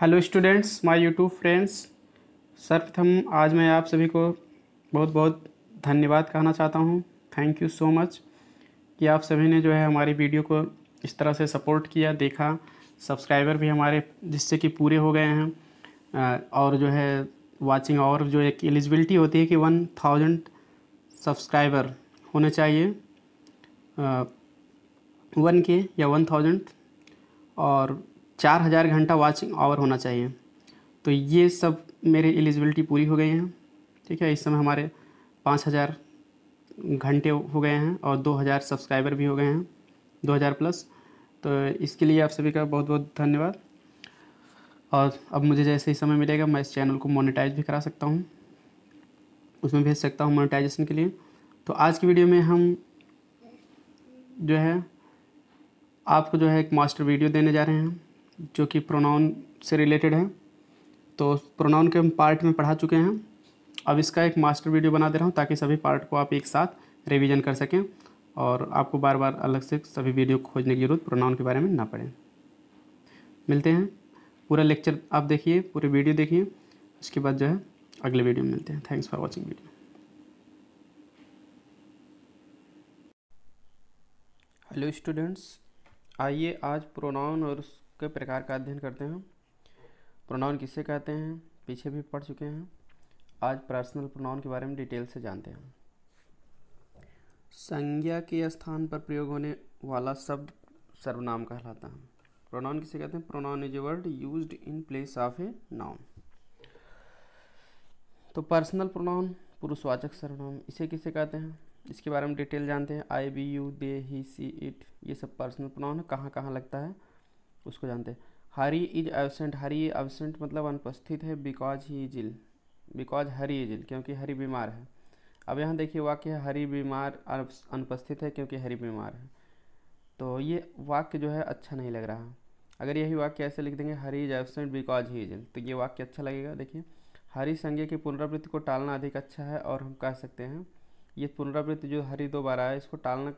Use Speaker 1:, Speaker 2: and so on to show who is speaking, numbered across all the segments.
Speaker 1: Hello students my YouTube friends सर्वप्रथम आज मैं आप सभी को बहुत बहुत धन्यवाद कहना चाहता हूँ थैंक यू सो मच कि आप सभी ने जो है हमारी वीडियो को इस तरह से सपोर्ट किया देखा सब्सक्राइबर भी हमारे जिससे कि पूरे हो गए हैं और जो है वाचिंग और जो एक एलिजिबिलिटी होती है कि वन थाउजेंड सब्सक्राइबर होने चाहिए वन के या वन थाउजेंड और चार हज़ार घंटा वाचिंग आवर होना चाहिए तो ये सब मेरे एलिजिबिलिटी पूरी हो गई हैं ठीक है इस समय हमारे पाँच हज़ार घंटे हो गए हैं और दो हज़ार सब्सक्राइबर भी हो गए हैं दो हज़ार प्लस तो इसके लिए आप सभी का बहुत बहुत धन्यवाद और अब मुझे जैसे ही समय मिलेगा मैं इस चैनल को मोनेटाइज भी करा सकता हूँ उसमें भेज सकता हूँ मोनेटाइजेशन के लिए तो आज की वीडियो में हम जो है आपको जो है एक मास्टर वीडियो देने जा रहे हैं जो कि प्रोनाउन से रिलेटेड है तो प्रोनाउन के हम पार्ट में पढ़ा चुके हैं अब इसका एक मास्टर वीडियो बना दे रहा हूँ ताकि सभी पार्ट को आप एक साथ रिवीजन कर सकें और आपको बार बार अलग से सभी वीडियो खोजने की ज़रूरत प्रोनाउन के बारे में ना पड़े मिलते हैं पूरा लेक्चर आप देखिए पूरे वीडियो देखिए उसके बाद जो है अगले वीडियो में मिलते हैं thanks for watching video hello students आइए आज प्रोनाउन और के प्रकार का अध्ययन करते हैं प्रोनाउन किसे कहते हैं पीछे भी पढ़ चुके हैं आज पर्सनल प्रोनाउन के बारे में डिटेल से जानते हैं संज्ञा के स्थान पर प्रयोग होने वाला शब्द सर्वनाम कहलाता है प्रोनाउन किसे कहते हैं pronoun is a word use in place of a noun तो पर्सनल प्रोनाउन पुरुषवाचक सर्वनाम इसे किसे कहते हैं इसके बारे में डिटेल जानते हैं I we you they he she it ये सब पर्सनल प्रोनाउन है कहाँ कहाँ लगता है उसको जानते हैं Hari is absent Hari absent मतलब अनुपस्थित है because he is ill because Hari is ill क्योंकि हरी बीमार है अब यहाँ देखिए वाक्य है हरी बीमार अनुपस्थित है क्योंकि हरी बीमार है तो ये वाक्य जो है अच्छा नहीं लग रहा अगर यही वाक्य ऐसे लिख देंगे Hari is absent because he is ill तो ये वाक्य अच्छा लगेगा देखिए हरी संज्ञा की पुनरावृत्ति को टालना अधिक अच्छा है और हम कह सकते हैं ये पुनरावृत्ति जो हरी दोबारा है इसको टालना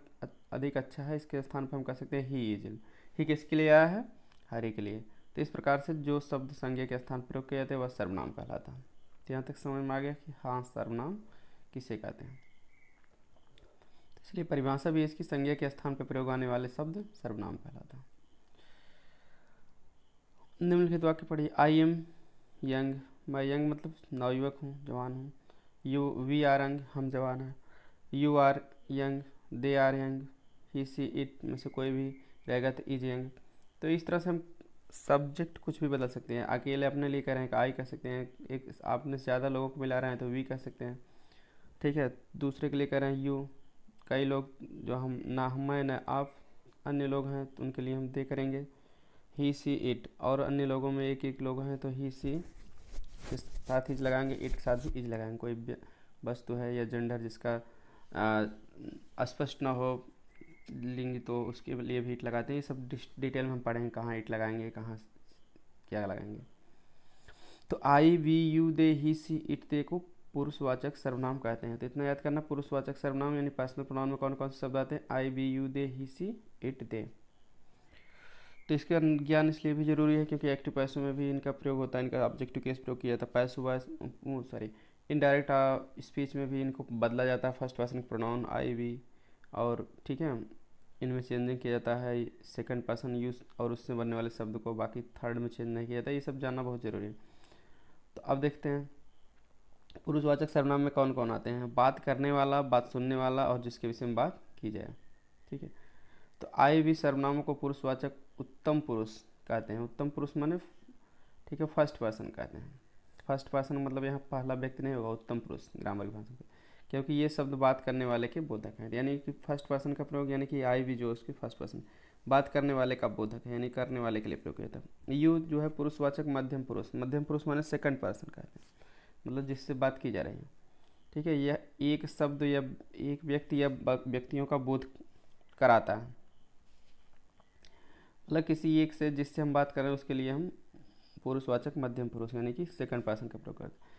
Speaker 1: अधिक अच्छा है इसके स्थान पर हम कह सकते हैं ही इज इल ही किसके लिए आया है हरि के लिए तो इस प्रकार से जो शब्द संज्ञा के स्थान प्रयोग किया जाते हैं वह सर्वनाम कहलाता है तो यहाँ तक समझ में आ गया कि हाँ सर्वनाम किसे कहते हैं तो इसलिए परिभाषा भी इसकी संज्ञा के स्थान पर प्रयोग आने वाले शब्द सर्वनाम कहलाता है निम्नलिखित वाक्य पढ़िए आई एम यंग मैं यंग मतलब नवयुवक हूँ जवान हूँ यू वी आर यंग हम जवान हैं you are young they are young he she it में से कोई भी रहेगा तो ई जाएंगे तो इस तरह से हम सब्जेक्ट कुछ भी बदल सकते हैं अकेले अपने लिए कह रहे हैं कि आई कह सकते हैं एक आपने ज़्यादा लोगों को मिला रहे हैं तो वी कह सकते हैं ठीक है दूसरे के लिए कह रहे हैं यू कई लोग जो हम ना हम ना आप अन्य लोग हैं तो उनके लिए हम दे करेंगे ही सी इट और अन्य लोगों में एक एक लोग हैं तो ही सी के साथ इज लगाएंगे इट के साथ भी इज लगाएंगे कोई वस्तु है या जेंडर जिसका स्पष्ट ना हो लेंगे तो उसके लिए भी ईट लगाते हैं ये सब डिटेल में हम पढ़ेंगे कहाँ ईट लगाएंगे कहाँ क्या लगाएंगे तो I we you they he she it they को पुरुषवाचक सर्वनाम कहते हैं तो इतना याद करना पुरुषवाचक सर्वनाम यानी पर्सनल प्रोनाउन में कौन कौन से शब्द आते हैं I we you they he she it they तो इसका ज्ञान इसलिए भी जरूरी है क्योंकि एक्टिव पैसों में भी इनका प्रयोग होता है इनका ऑब्जेक्टिव केस प्रयोग किया जाता है पैसो वाइस सॉरी इनडायरेक्ट स्पीच में भी इनको बदला जाता है first person pronoun I we और ठीक है इनमें चेंज नहीं किया जाता है सेकंड पर्सन यूज़ और उससे बनने वाले शब्द को बाकी थर्ड में चेंज नहीं किया जाता ये सब जानना बहुत ज़रूरी है तो अब देखते हैं पुरुषवाचक सर्वनाम में कौन कौन आते हैं बात करने वाला बात सुनने वाला और जिसके विषय में बात की जाए ठीक है तो आए भी सर्वनामों को पुरुषवाचक उत्तम पुरुष कहते हैं उत्तम पुरुष माने ठीक है फर्स्ट पर्सन कहते हैं फर्स्ट पर्सन मतलब यहाँ पहला व्यक्ति नहीं होगा उत्तम पुरुष ग्रामर की भाषा क्योंकि ये शब्द बात करने वाले के बोधक हैं यानी कि फर्स्ट पर्सन का प्रयोग यानी कि आई भी जो उसकी फर्स्ट पर्सन बात करने वाले का बोधक है यानी करने वाले के लिए प्रयोग किया था यू जो है पुरुषवाचक मध्यम पुरुष मध्यम पुरुष माने सेकंड पर्सन कहते हैं मतलब जिससे बात की जा रही है ठीक है यह एक शब्द या एक व्यक्ति या व्यक्तियों का बोध कराता है मतलब किसी एक से जिससे हम बात कर रहे हैं उसके लिए हम पुरुषवाचक मध्यम पुरुष यानी कि सेकंड पर्सन का प्रयोग करते हैं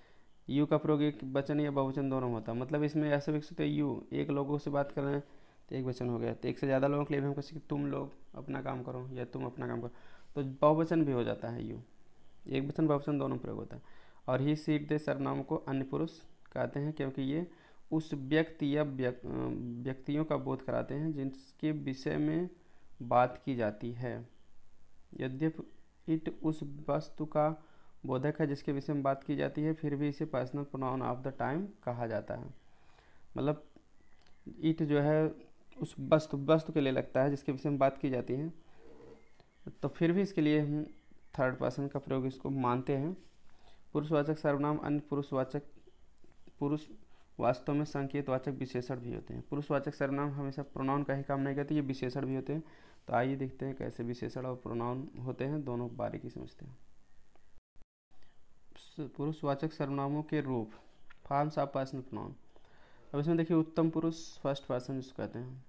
Speaker 1: यू का प्रयोग एक वचन या बहुवचन दोनों में होता है मतलब इसमें ऐसे भी सकते यू एक लोगों से बात कर रहे हैं तो एक वचन हो गया तो एक से ज़्यादा लोगों के लिए भी हम कह सकते तुम लोग अपना काम करो या तुम अपना काम करो तो बहुवचन भी हो जाता है यू एक वचन बहुवचन दोनों प्रयोग होता है और ही सीट दे सरनाम को अन्य पुरुष कहते हैं क्योंकि ये उस व्यक्ति या व्यक्तियों का बोध कराते हैं जिनके विषय में बात की जाती है यद्यप इट उस वस्तु का बोधक है जिसके विषय में बात की जाती है फिर भी इसे personal pronoun of the time कहा जाता है मतलब ईट जो है उस वस्तु वस्तु के लिए लगता है जिसके विषय में बात की जाती है तो फिर भी इसके लिए हम थर्ड पर्सन का प्रयोग इसको मानते हैं पुरुषवाचक सर्वनाम अन्य पुरुषवाचक पुरुष वास्तव में संकेतवाचक विशेषण भी होते हैं पुरुषवाचक सर्वनाम हमेशा प्रोनाउन का ही काम नहीं करते ये विशेषण भी होते हैं तो आइए देखते हैं कैसे विशेषण और प्रोनाउन होते हैं दोनों बारीकी समझते हैं पुरुषवाचक सर्वनामों के रूप फॉर्म्स ऑफ पर्सनल प्रोनाउन अब इसमें देखिए उत्तम पुरुष फर्स्ट पर्सन जिसको कहते हैं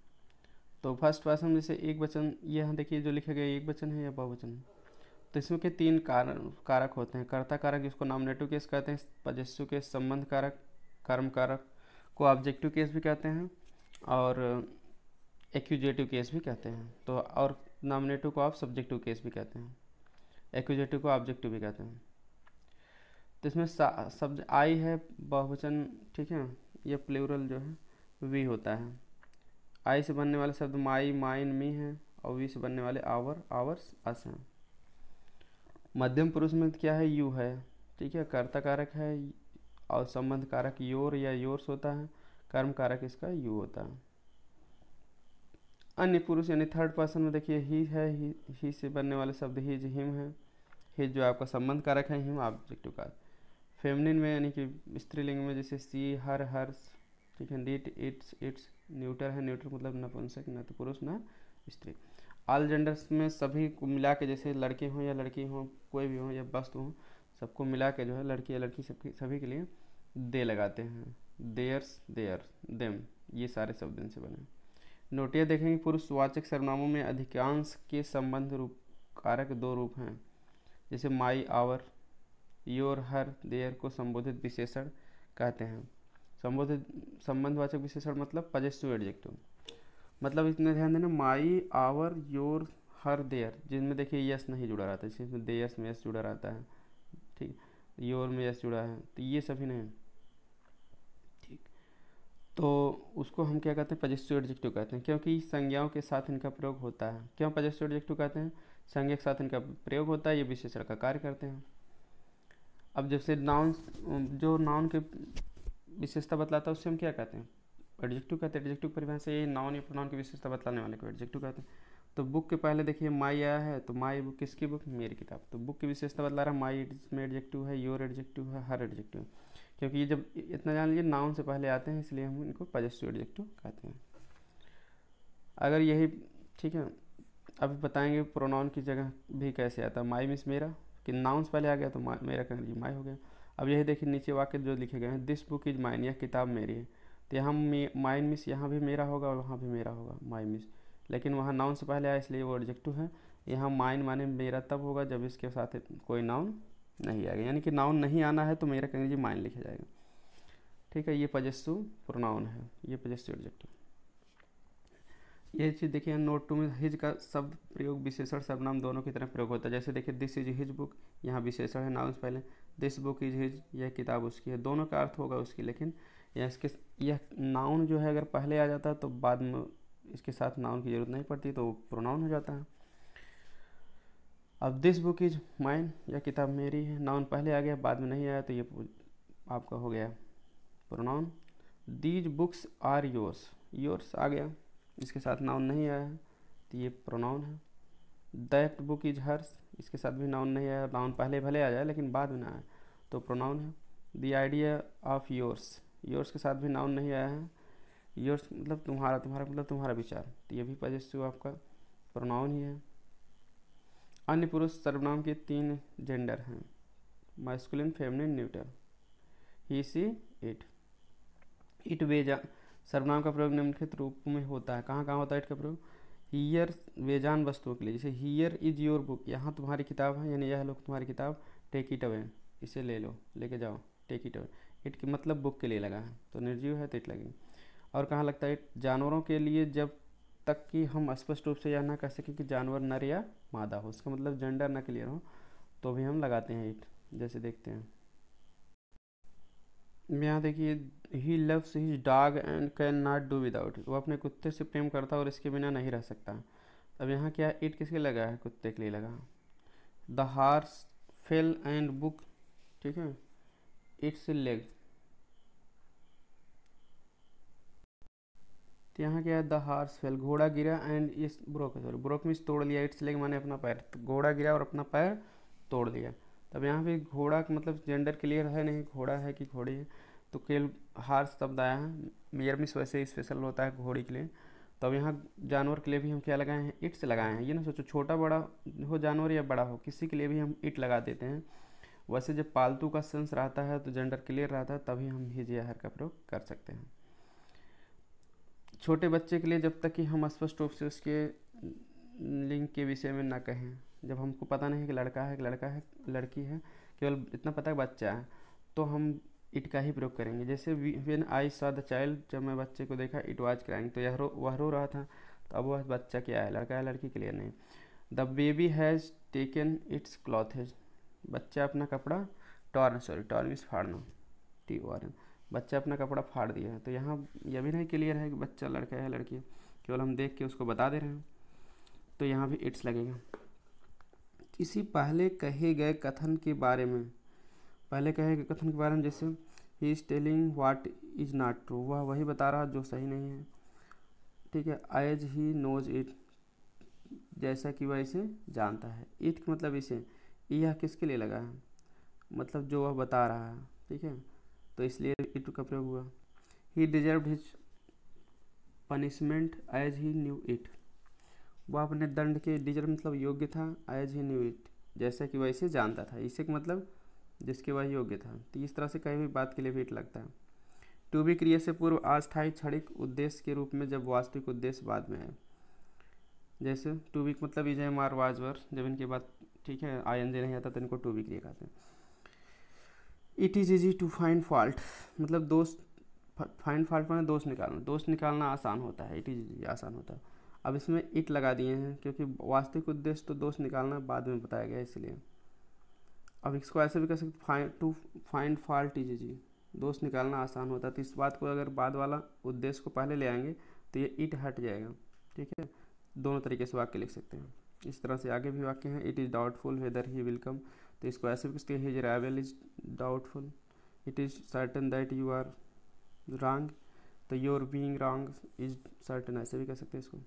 Speaker 1: तो फर्स्ट पर्सन जैसे एक वचन यहाँ देखिए जो लिखा गया एक वचन है या बहुवचन है तो इसमें के तीन कारण कारक होते हैं कर्ता कारक जिसको नॉमिनेटिव केस कहते हैं पजस्व के संबंध कारक कर्म कारक को ऑब्जेक्टिव केस भी कहते हैं और एक्यूजेटिव केस भी कहते हैं तो और नॉमिनेटिव को आप सब्जेक्टिव केस भी कहते हैं एक्यूजेटिव को ऑब्जेक्टिव भी कहते हैं तो इसमें शब्द आई है बहुवचन ठीक है ये प्लूरल जो है वी होता है आई से बनने वाले शब्द माई माइन मी है और वी से बनने वाले आवर आवर्स अस हैं मध्यम पुरुष में क्या है यू है ठीक है कर्ता कारक है और संबंध कारक योर या योर्स होता है कर्म कारक इसका यू होता है अन्य पुरुष यानी थर्ड पर्सन में देखिए ही है ही, ही से बनने वाले शब्द हिज हिम है हिज जो आपका संबंध कारक है हिम ऑब्जेक्टिव कारक फेमिनिन में यानी कि स्त्रीलिंग में जैसे सी हर हर्ष ठीक है डिट इट्स इट्स न्यूटर है न्यूटर मतलब न नपुंसक न तो पुरुष न स्त्री ऑल जेंडर्स में सभी को मिला के जैसे लड़के हों या लड़की हों कोई भी हों या वस्तु हों सबको मिला के जो है लड़की या लड़की सबकी सभी के लिए दे लगाते हैं देयर्स देयर देम ये सारे शब्द इनसे बने नोटिया देखेंगे पुरुषवाचक सर्वनामों में अधिकांश के संबंध रूप कारक दो रूप हैं जैसे my our your her their को संबोधित विशेषण कहते हैं संबोधित संबंधवाचक विशेषण मतलब पजेस्टिव एडजेक्टिव मतलब इसमें ध्यान देना my our your her their जिनमें देखिए यस नहीं जुड़ा रहता है जिसमें देयस में यस जुड़ा रहता है ठीक योर में यस जुड़ा है तो ये सभी नहीं ठीक तो उसको हम क्या कहते हैं पजेस्टिव एडजेक्टिव कहते हैं क्योंकि संज्ञाओं के साथ इनका प्रयोग होता है क्यों पजेस्टिव एडजेक्टिव कहते हैं संज्ञा के साथ इनका प्रयोग होता है ये विशेषण का कार्य करते हैं अब जैसे नाउन जो नाउन के विशेषता बतलाता है उससे हम क्या कहते हैं एडजेक्टिव कहते हैं एडजेक्टिव परिभाषा ये नाउन या प्रोनाउन की विशेषता बतलाने वाले को एडजेक्टिव कहते हैं तो बुक के पहले देखिए माई आया है तो माई बुक किसकी बुक मेरी किताब तो बुक की विशेषता बतला रहा है माई में एडजेक्टिव है योर एडजेक्टिव है हर एडजेक्टिव क्योंकि ये जब इतना जान लीजिए नाउन से पहले आते हैं इसलिए हम इनको पजेस्टिव एडजेक्टिव कहते हैं अगर यही ठीक है अभी बताएंगे प्रोनाउन की जगह भी कैसे आता है माई मिस मेरा कि नाउंस पहले आ गया तो मेरा कहना ये माई हो गया अब यही देखिए नीचे वाक्य जो लिखे गए हैं दिस बुक इज माइन यह किताब मेरी है तो यहाँ माइन मिस यहाँ भी मेरा होगा और वहाँ भी मेरा होगा माई मिस लेकिन वहाँ नाउन से पहले आया इसलिए वो ऑब्जेक्टिव है यहाँ माइन माने मेरा तब होगा जब इसके साथ कोई नाउन नहीं आएगा यानी कि नाउन नहीं आना है तो मेरा अंग्रेजी माइन लिखा जाएगा ठीक है ये पजस्सु प्रोनाउन है ये पजस्सु ऑब्जेक्टिव ये चीज़ देखिए नोट टू में हिज का शब्द प्रयोग विशेषण सर्वनाम दोनों की तरह प्रयोग होता है जैसे देखिए दिस इज हिज बुक यहाँ विशेषण है नाउन्स पहले दिस बुक इज हिज यह किताब उसकी है दोनों का अर्थ होगा उसकी लेकिन यह इसके यह नाउन जो है अगर पहले आ जाता है तो बाद में इसके साथ नाउन की जरूरत नहीं पड़ती तो प्रोनाउन हो जाता है अब दिस बुक इज माइन यह किताब मेरी है नाउन पहले आ गया बाद में नहीं आया तो ये आपका हो गया pronoun these books are yours yours आ गया इसके साथ नाउन नहीं आया है तो ये प्रोनाउन है दैट बुक इज हर्स इसके साथ भी नाउन नहीं आया नाउन पहले भले आ जाए लेकिन बाद में ना आए तो प्रोनाउन है the idea of yours yours के साथ भी नाउन नहीं आया है योर्स मतलब तुम्हारा तुम्हारा मतलब तुम्हारा विचार तो ये भी पजेस्टिव आपका प्रोनाउन ही है अन्य पुरुष सर्वनाम के तीन जेंडर हैं masculine feminine neuter he she it it वेजा सर्वनाम का प्रयोग निम्नलिखित रूप में होता है कहाँ कहाँ होता है इसका प्रयोग हीयर वेजान वस्तुओं के लिए जैसे हीयर इज योर बुक यहाँ तुम्हारी किताब है यानी यह लोग तुम्हारी किताब टेक इट अवे इसे ले लो लेके जाओ टेक इट अवे इट की मतलब बुक के लिए लगा है तो निर्जीव है तो इट लगेंगे और कहाँ लगता है इट जानवरों के लिए जब तक कि हम स्पष्ट रूप से यह ना कह सकें कि जानवर नर या मादा हो उसका मतलब जेंडर ना क्लियर हो तो भी हम लगाते हैं इट जैसे देखते हैं यहाँ देखिए he loves his dog and can not do without वो अपने कुत्ते से प्रेम करता है और इसके बिना नहीं रह सकता अब यहाँ क्या इट किसके लगा है कुत्ते के लिए लगा the horse fell and broke ठीक है इट्स लेग तो यहाँ क्या है द हार्स फेल घोड़ा गिरा एंड इस ब्रोक सॉरी ब्रोक मिस तोड़ लिया इट्स लेग मैंने अपना पैर तो घोड़ा गिरा और अपना पैर तोड़ दिया तब यहाँ पे घोड़ा मतलब जेंडर क्लियर है नहीं घोड़ा है कि घोड़ी है तो केल हार शब्द आया है मियरमिस वैसे स्पेशल होता है घोड़ी के लिए तो अब यहाँ जानवर के लिए भी हम क्या लगाए हैं इट्स लगाए हैं ये ना सोचो छोटा बड़ा हो जानवर या बड़ा हो किसी के लिए भी हम इट लगा देते हैं वैसे जब पालतू का सेंस रहता है तो जेंडर क्लियर रहता है तभी हम हिज या हर का प्रयोग कर सकते हैं छोटे बच्चे के लिए जब तक कि हम स्पष्ट रूप से उसके लिंग के विषय में ना कहें जब हमको पता नहीं है कि लड़का है कि लड़का है लड़की है केवल इतना पता है बच्चा है तो हम इट का ही प्रयोग करेंगे जैसे वेन आई सा द चाइल्ड जब मैं बच्चे को देखा इट वॉज क्राइंग तो यह रो वह रो रहा था तो अब वह बच्चा क्या है लड़का है लड़की क्लियर नहीं the baby has taken its cloth बच्चा अपना कपड़ा टॉर्न सॉरी टॉर्न मीस फाड़ना टी ओ आर एन बच्चा अपना कपड़ा फाड़ दिया है तो यहाँ यह भी नहीं क्लियर है कि बच्चा लड़का है लड़की केवल हम देख के उसको बता दे रहे हैं तो यहाँ भी इट्स लगेगा इसी पहले कहे गए कथन के बारे में पहले कहे कथन के बारे में जैसे he is telling what is not true वह वही बता रहा जो सही नहीं है ठीक है एज ही नोज इट जैसा कि वह इसे जानता है इट मतलब इसे यह किसके लिए लगा है मतलब जो वह बता रहा है ठीक है तो इसलिए इट का प्रयोग हुआ he deserve his punishment as he knew it वह अपने दंड के डिजर्व मतलब योग्य था एज ही न्यू इट जैसा कि वह इसे जानता था इसे मतलब जिसके वह योग्य था तो इस तरह से कहीं भी बात के लिए भीट लगता है टू बी क्रिया से पूर्व अस्थायी क्षणिक उद्देश्य के रूप में जब वास्तविक उद्देश्य बाद में है जैसे टू वीक मतलब विजय मार वाजवर जब इनके बाद ठीक है आई एन जे नहीं आता तो इनको टू क्रिया कहते हैं it is easy to find fault मतलब दोष फाइंड फॉल्ट मैंने दोष निकालना दोष निकालना आसान होता है इट इज इजी आसान होता है अब इसमें इट लगा दिए हैं क्योंकि वास्तविक उद्देश्य तो दोष निकालना बाद में बताया गया इसलिए अब इसको ऐसे भी कर सकते find to find fault is जी दोस्त निकालना आसान होता है तो इस बात को अगर बाद वाला उद्देश्य को पहले ले आएंगे तो ये इट हट जाएगा ठीक है दोनों तरीके से वाक्य लिख सकते हैं इस तरह से आगे भी वाक्य हैं it is doubtful whether he will come तो इसको ऐसे भी कर सकते his arrival is doubtful it is certain that you are wrong तो your being wrong is certain ऐसे भी कह सकते हैं इसको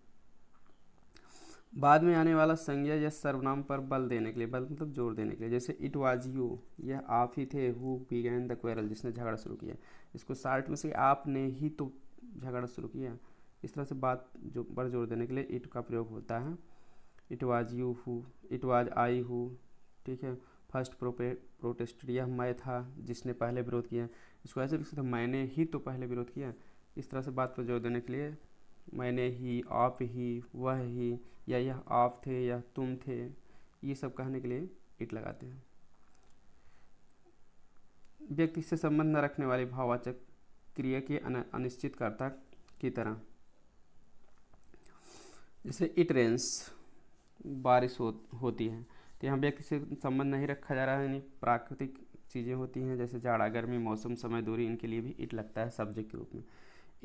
Speaker 1: बाद में आने वाला संज्ञा या सर्वनाम पर बल देने के लिए बल मतलब जोर देने के लिए जैसे इट वाज यू यह आप ही थे हु बिगैन द क्वेरल जिसने झगड़ा शुरू किया इसको सार्ट में से आपने ही तो झगड़ा शुरू किया इस तरह से बात जो पर जोर देने के लिए इट का प्रयोग होता है it was you who it was I who ठीक है फर्स्ट प्रोटेस्ट यह मैं था जिसने पहले विरोध किया इसको ऐसे लिख सकते मैंने ही तो पहले विरोध किया इस तरह से बात पर जोर देने के लिए मैंने ही आप ही वह ही या यह आप थे या तुम थे ये सब कहने के लिए इट लगाते हैं व्यक्ति से संबंध न रखने वाले भाववाचक क्रिया के अनिश्चितकर्ता की तरह जैसे इट रेंस बारिश हो होती है तो यहाँ व्यक्ति से संबंध नहीं रखा जा रहा है यानी प्राकृतिक चीज़ें होती हैं जैसे जाड़ा गर्मी मौसम समय दूरी इनके लिए भी इट लगता है सब्जेक्ट के रूप में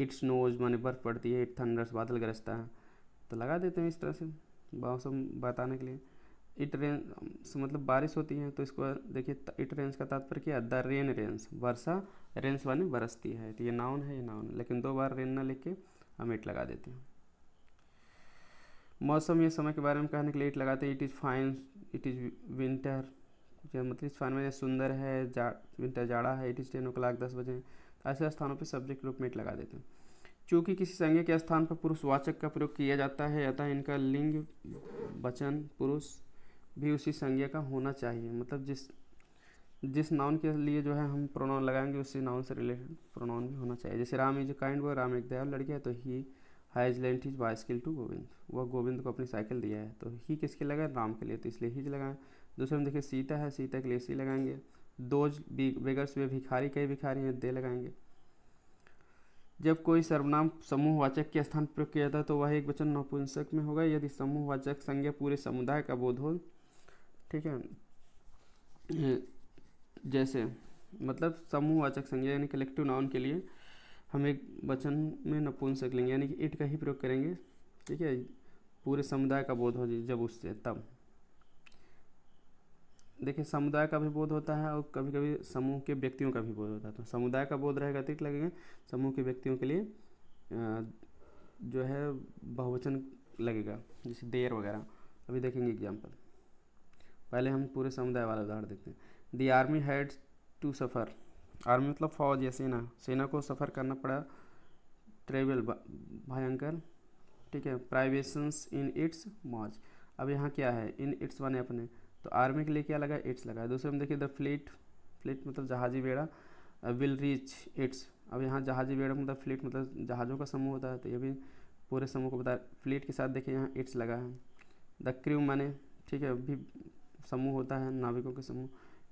Speaker 1: इट्स नोज माने बर्फ़ पड़ती है इट थंडर्स बादल गरजता है तो लगा देते हैं इस तरह से मौसम बताने के लिए इट रेन मतलब बारिश होती है तो इसको देखिए इट रेंस का तात्पर्य क्या है द रेन रेंस वर्षा रेंस वाली बरसती है तो ये नाउन है ये नाउन लेकिन दो बार रेन ना लिख के हम इट लगा देते हैं मौसम या समय के बारे में कहने के लिए इट लगाते हैं it is fine it is winter मतलब इस फाइन में सुंदर है जा विंटर जाड़ा है it is ten o'clock दस बजे ऐसे स्थानों पर सब्जेक्ट रूप में इट लगा देते हैं चूँकि किसी संज्ञा के स्थान पर पुरुषवाचक का प्रयोग किया जाता है अतः इनका लिंग वचन पुरुष भी उसी संज्ञा का होना चाहिए मतलब जिस जिस नाउन के लिए जो है हम प्रोनाउन लगाएंगे उसी नाउन से रिलेटेड प्रोनाउन भी होना चाहिए जैसे राम इज काइंड वो राम एक दयाल लड़की है तो he has lent his bicycle to Govind वह गोविंद को अपनी साइकिल दिया है तो ही किसके लगाए राम के लिए तो इसलिए हीज लगाएं दूसरे में देखिए सीता है सीता के लिए सी लगाएंगे दोज बेगर्स वे भिखारी कई भिखारी हैं दे लगाएंगे जब कोई सर्वनाम समूहवाचक के स्थान प्रयोग किया जाता है तो वह एक वचन नपुंसक में होगा यदि समूहवाचक संज्ञा पूरे समुदाय का बोध हो ठीक है जैसे मतलब समूहवाचक संज्ञा यानी कलेक्टिव नाउन के लिए हम एक वचन में नपुंसक लेंगे यानी कि इट का ही प्रयोग करेंगे ठीक है पूरे समुदाय का बोध हो जाए जब उससे तब देखिए समुदाय का भी बोध होता है और कभी कभी समूह के व्यक्तियों का भी बोध होता है तो समुदाय का बोध रहेगा अतिरिक्त तो लगेंगे समूह के व्यक्तियों के लिए जो है बहुवचन लगेगा जैसे देर वगैरह अभी देखेंगे एग्जाम्पल पहले हम पूरे समुदाय वाला उदाहरण देखते हैं the army had to suffer army मतलब फौज या सेना सेना को सफ़र करना पड़ा ट्रेवल भयंकर ठीक है प्राइवेशंस इन इट्स मॉज अब यहाँ क्या है इन इट्स वाने अपने तो आर्मी के लिए क्या लगा इट्स लगा दूसरे में देखिए द फ्लीट फ्लीट मतलब जहाजी बेड़ा विल रीच इट्स अब यहाँ जहाजी बेड़ा मतलब फ्लीट मतलब जहाज़ों का समूह होता है तो ये भी पूरे समूह को बता फ्लीट के साथ देखिए यहाँ इट्स लगा है द क्रू माने ठीक है भी समूह होता है नाविकों के समूह